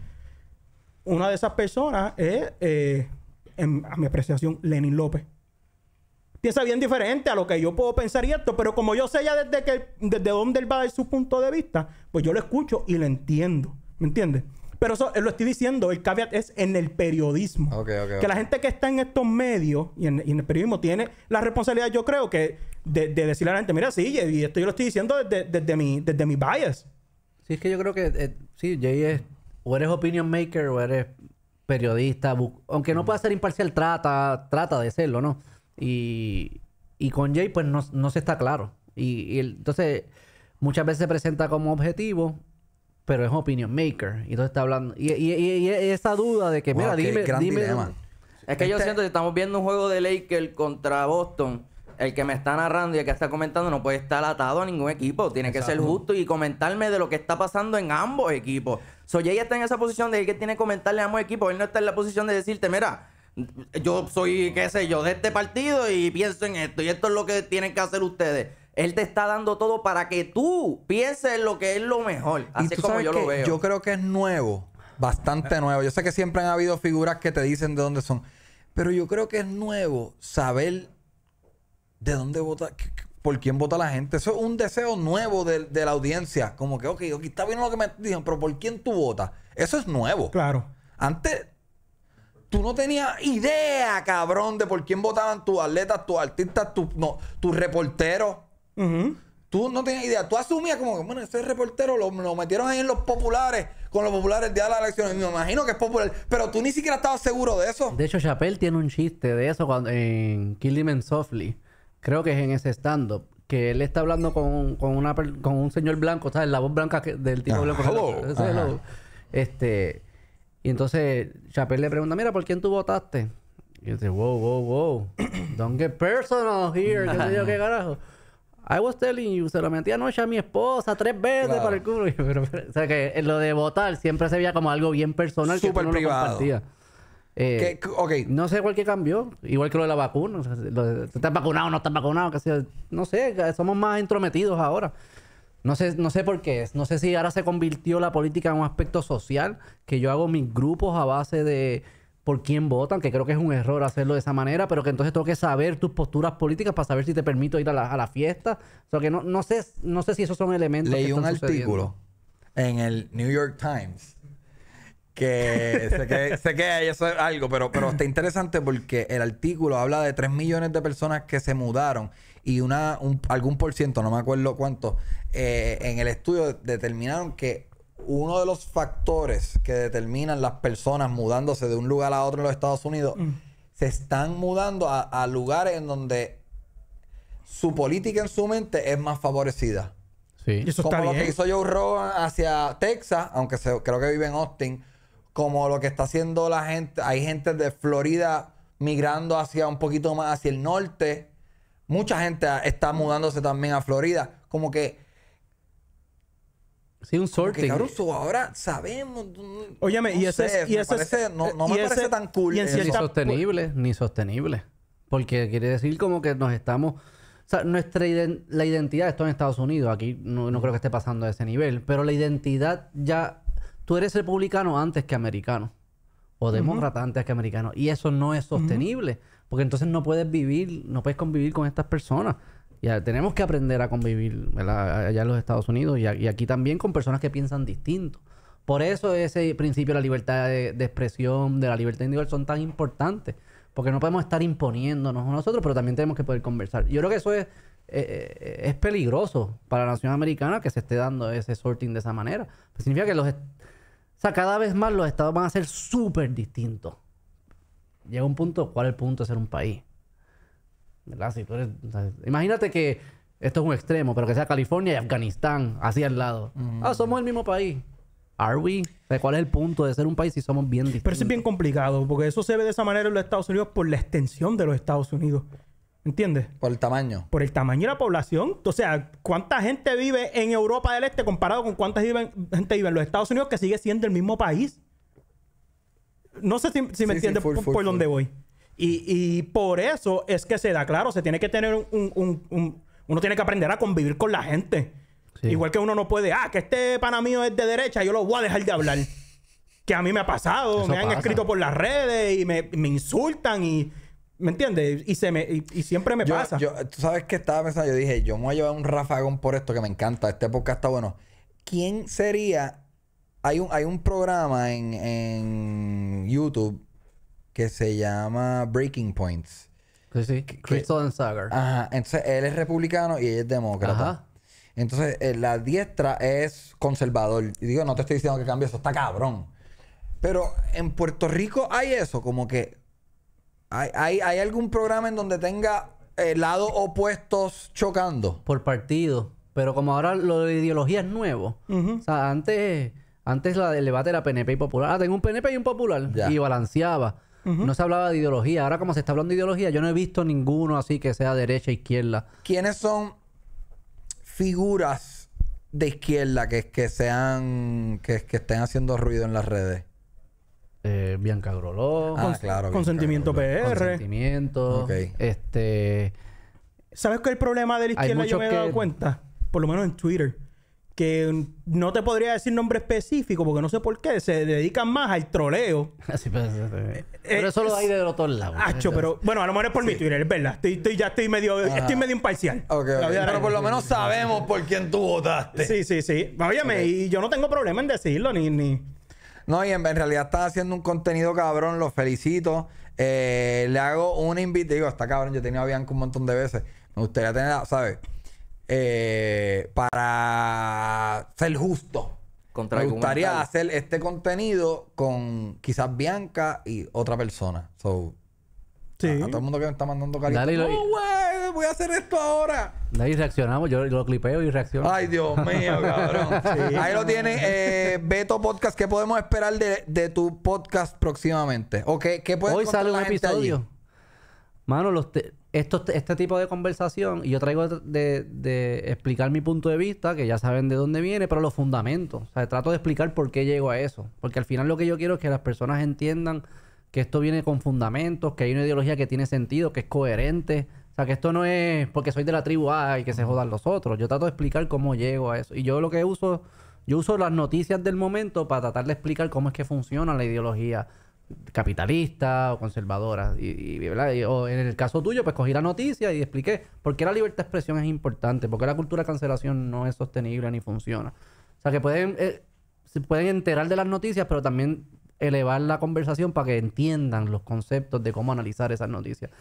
Una de esas personas es, eh, a mi apreciación, Lenin López piensa bien diferente a lo que yo puedo pensar y esto, pero como yo sé ya desde, que, desde dónde él va a dar su punto de vista, pues yo lo escucho y lo entiendo. ¿Me entiendes? Pero eso lo estoy diciendo, el caveat es en el periodismo. que la gente que está en estos medios y en, el periodismo tiene la responsabilidad, yo creo, que de, de decirle a la gente, mira, sí, y esto yo lo estoy diciendo desde, desde, mi, desde mi bias. Sí, es que yo creo que, eh, sí, Jay es, o eres opinion maker o eres periodista, aunque no pueda ser imparcial, trata, trata de serlo, ¿no? Y, con Jay, pues no, se está claro. Y, entonces, muchas veces se presenta como objetivo, pero es opinion maker. Y entonces está hablando. Y, y esa duda de que, mira, dime. dime Es que yo este siento que estamos viendo un juego de Lakers contra Boston el que me está narrando y el que está comentando no puede estar atado a ningún equipo. Tiene que ser justo y comentarme de lo que está pasando en ambos equipos. So, Jay está en esa posición de que tiene que comentarle a ambos equipos. Él no está en la posición de decirte, mira, yo soy, qué sé yo, de este partido y pienso en esto y esto es lo que tienen que hacer ustedes. Él te está dando todo para que tú pienses en lo que es lo mejor. Así como yo lo veo. Yo creo que es nuevo, bastante nuevo. Yo sé que siempre han habido figuras que te dicen de dónde son, pero yo creo que es nuevo saber de dónde vota, por quién vota la gente. Eso es un deseo nuevo de, la audiencia. Como que, ok, está bien lo que me dicen, pero ¿por quién tú votas? Eso es nuevo. Claro. Antes Tú no tenías idea, cabrón, de por quién votaban tus atletas, tus artistas, tus no, tu reporteros. Tú no tenías idea. Tú asumías como que, bueno, ese reportero lo, metieron ahí en los populares, con los populares el día de las elecciones. Me imagino que es popular. Pero tú ni siquiera estabas seguro de eso. De hecho, Chappelle tiene un chiste de eso cuando, en Kill Him Softly. Creo que es en ese stand-up que él está hablando con, una, con un señor blanco, ¿sabes? La voz blanca del tipo ah, blanco. Este, y entonces Chapel le pregunta, mira, ¿por quién tú votaste? Y yo dice, wow, wow, wow. Don't get personal here. ¿Qué qué carajo? I was telling you, se lo metí anoche a mi esposa tres veces para el culo. Pero, o sea que eh, lo de votar siempre se veía como algo bien personal que no privado. Lo eh, okay. No sé cuál que cambió. Igual que lo de la vacuna. O sea, ¿Estás vacunado o no estás vacunado? no sé, somos más intrometidos ahora. No sé, no sé por qué es. No sé si ahora se convirtió la política en un aspecto social, que yo hago mis grupos a base de por quién votan, que creo que es un error hacerlo de esa manera, pero que entonces tengo que saber tus posturas políticas para saber si te permito ir a la, a la fiesta. O sea, que no, no, sé, no sé si esos son elementos. que están un artículo en el New York Times que sé que, sé que eso es algo, pero, pero está interesante porque el artículo habla de 3 millones de personas que se mudaron y una, algún por ciento, no me acuerdo cuánto, eh, en el estudio determinaron que uno de los factores que determinan las personas mudándose de un lugar a otro en los Estados Unidos, mm. se están mudando a, lugares en donde su política en su mente es más favorecida. Sí. como lo que hizo Joe Rogan hacia Texas, aunque creo que vive en Austin, como lo que está haciendo la gente, hay gente de Florida migrando hacia un poquito más hacia el norte Mucha gente está mm. mudándose también a Florida. Como que. Sí, un sorting. Porque, ahora sabemos. Mm, Óyeme, y ese. no, no me parece tan cool. ni sostenible, pues ni sostenible. Porque quiere decir como que nos estamos. O sea, nuestra la identidad esto en Estados Unidos. Aquí no, creo que esté pasando a ese nivel. Pero la identidad ya. Tú eres republicano antes que americano. O demócrata antes que americano. Y eso no es sostenible. Porque entonces no puedes vivir, no puedes convivir con estas personas. Ya tenemos que aprender a convivir allá en los Estados Unidos y, aquí también con personas que piensan distinto. Por eso ese principio de la libertad de, expresión, de la libertad individual son tan importantes. Porque no podemos estar imponiéndonos a nosotros, pero también tenemos que poder conversar. Yo creo que eso eh, eh, es, peligroso para la nación americana que se esté dando ese sorting de esa manera. Pues significa que los... sea, cada vez más los estados van a ser súper distintos llega un punto, ¿cuál es el punto de ser un país? imagínate que esto es un extremo, pero que sea California y Afganistán, así al lado. Mm. Ah, somos el mismo país. ¿Are we? ¿Cuál es el punto de ser un país si somos bien distintos? Pero es bien complicado, porque eso se ve de esa manera en los Estados Unidos por la extensión de los Estados Unidos. ¿Entiendes? Por el tamaño. Por el tamaño de la población. O sea, ¿cuánta gente vive en Europa del Este comparado con cuánta gente vive en los Estados Unidos que sigue siendo el mismo país? No sé si, me entiende entiendes por, dónde voy. Y, por eso es que se da, claro, se tiene que tener un, uno tiene que aprender a convivir con la gente. Igual que uno no puede, ah, que este pana mío es de derecha, yo lo voy a dejar de hablar. que a mí me ha pasado, me han escrito por las redes y me, insultan y. ¿Me entiendes? Y, se me, y, siempre me pasa. Tú sabes que estaba pensando, yo dije, yo me voy a llevar un rafagón por esto que me encanta. Este época está bueno. ¿Quién sería hay un, hay un programa en, YouTube que se llama Breaking Points. Sí, sí. Crystal and Sagar. Ajá. Entonces, él es republicano y ella es demócrata. Ajá. Entonces, eh, la diestra es conservador. Y digo, no te estoy diciendo que cambie eso, está cabrón. Pero en Puerto Rico hay eso, como que hay, hay, hay algún programa en donde tenga eh, lados opuestos chocando. Por partido. Pero como ahora lo de ideología es nuevo. O sea, antes antes la, el debate era PNP y popular. Ah, tengo un PNP y un popular. Y balanceaba. No se hablaba de ideología. Ahora, como se está hablando de ideología, yo no he visto ninguno así que sea derecha, izquierda. ¿Quiénes son figuras de izquierda que, que sean. Que, que estén haciendo ruido en las redes? Eh, Bianca Groló. Ah, claro, consentimiento PR. Consentimiento. Este. ¿Sabes qué es el problema de la izquierda? Yo me he dado cuenta. Por lo menos en Twitter que no te podría decir nombre específico porque no sé por qué, se dedican más al troleo. Pues, eh, pero, eso lo hay de los dos lados. pero bueno, a lo mejor es por mi Twitter, verdad. Estoy, ya estoy medio, ah. estoy medio imparcial. Pero por lo menos sabemos por quién tú votaste. Sí, sí, sí. Óyeme, y yo no tengo problema en decirlo, ni... ni... No, y en, realidad estás haciendo un contenido cabrón, ...lo felicito. Eh, le hago un invitado. digo, está cabrón, yo he tenido a Bianca un montón de veces. Me gustaría tenerla, ¿sabes? eh, para ser justo. Contra Me gustaría hacer este contenido con quizás Bianca y otra persona. So, sí. a, todo el mundo que me está mandando cariño. ¡Oh, voy a hacer esto ahora. Ahí reaccionamos, yo lo clipeo y reacciono. Ay, Dios mío, cabrón. Ahí lo tiene eh, Beto Podcast. ¿Qué podemos esperar de, tu podcast próximamente? ¿O qué, puedes Hoy sale un episodio. Mano, los te esto, este tipo de conversación, y yo traigo de, de, explicar mi punto de vista, que ya saben de dónde viene, pero los fundamentos. O sea, trato de explicar por qué llego a eso. Porque al final lo que yo quiero es que las personas entiendan que esto viene con fundamentos, que hay una ideología que tiene sentido, que es coherente. O sea, que esto no es porque soy de la tribu A y que se jodan los otros. Yo trato de explicar cómo llego a eso. Y yo lo que uso, yo uso las noticias del momento para tratar de explicar cómo es que funciona la ideología capitalista o conservadora Y, o en el caso tuyo, pues cogí la noticia y expliqué por qué la libertad de expresión es importante, por qué la cultura de cancelación no es sostenible ni funciona. O sea, que pueden, eh, se pueden enterar de las noticias, pero también elevar la conversación para que entiendan los conceptos de cómo analizar esas noticias.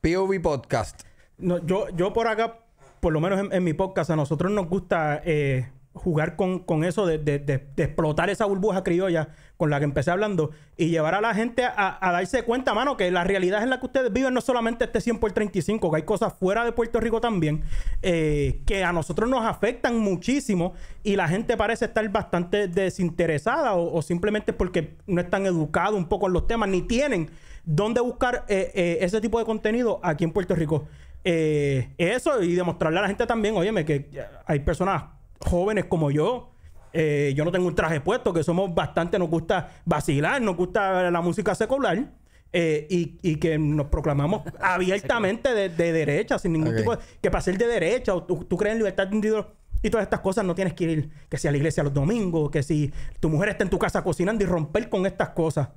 POV Podcast. No, yo, yo por acá, por lo menos en, mi podcast, a nosotros nos gusta... Eh, jugar con, eso, de, explotar esa burbuja criolla con la que empecé hablando y llevar a la gente a, darse cuenta, mano, que la realidad en la que ustedes viven no solamente este 100 por 35, que hay cosas fuera de Puerto Rico también eh, que a nosotros nos afectan muchísimo y la gente parece estar bastante desinteresada o, simplemente porque no están educados un poco en los temas, ni tienen dónde buscar eh, eh, ese tipo de contenido aquí en Puerto Rico. eso y demostrarle a la gente también, óyeme, que hay personas jóvenes como yo. Eh, yo no tengo un traje puesto, que somos bastante, nos gusta vacilar, nos gusta la música secular. Eh, y, que nos proclamamos abiertamente de, derecha, sin ningún tipo de, Que para ser de derecha, o tú, crees en libertad de individuo y todas estas cosas, no tienes que ir, que sea a la iglesia los domingos, que si tu mujer está en tu casa cocinando y romper con estas cosas.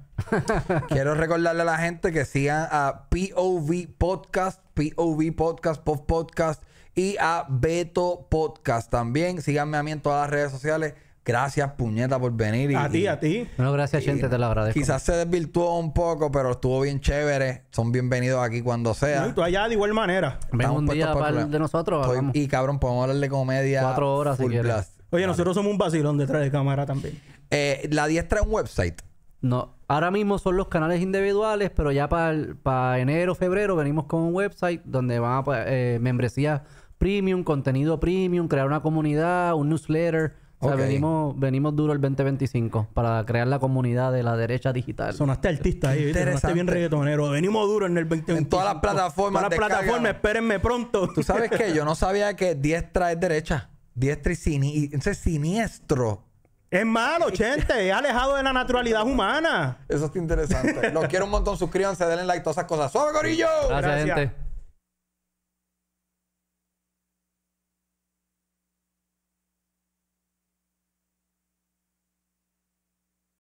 Quiero recordarle a la gente que sigan a POV Podcast, POV Podcast, POV Podcast y a Beto Podcast también. Síganme a mí en todas las redes sociales. Gracias, puñeta, por venir. a ti, a ti. Bueno, gracias, gente, te lo agradezco. Quizás se desvirtuó un poco, pero estuvo bien chévere. Son bienvenidos aquí cuando sea. y tú allá de igual manera. Ven un día de nosotros. y cabrón, podemos hablar de comedia. Cuatro horas, Oye, nosotros somos un vacilón detrás de cámara también. Eh, la diestra es un website. No, ahora mismo son los canales individuales, pero ya para enero, febrero venimos con un website donde van a pues, eh, membresías premium, contenido premium, crear una comunidad, un newsletter. O sea, venimos, venimos duro el 2025 para crear la comunidad de la derecha digital. Sonaste artista ahí, Sonaste bien reggaetonero. Venimos duro en el 2025. En todas las plataformas. En Todas las plataformas, espérenme pronto. Tú sabes que yo no sabía que diestra es derecha. Diestra y, y entonces, siniestro. Es malo, gente. Es alejado de la naturalidad humana. Eso está interesante. Los quiero un montón. Suscríbanse, denle like, todas esas cosas. ¡Suave, gorillo! Gracias. Gracias.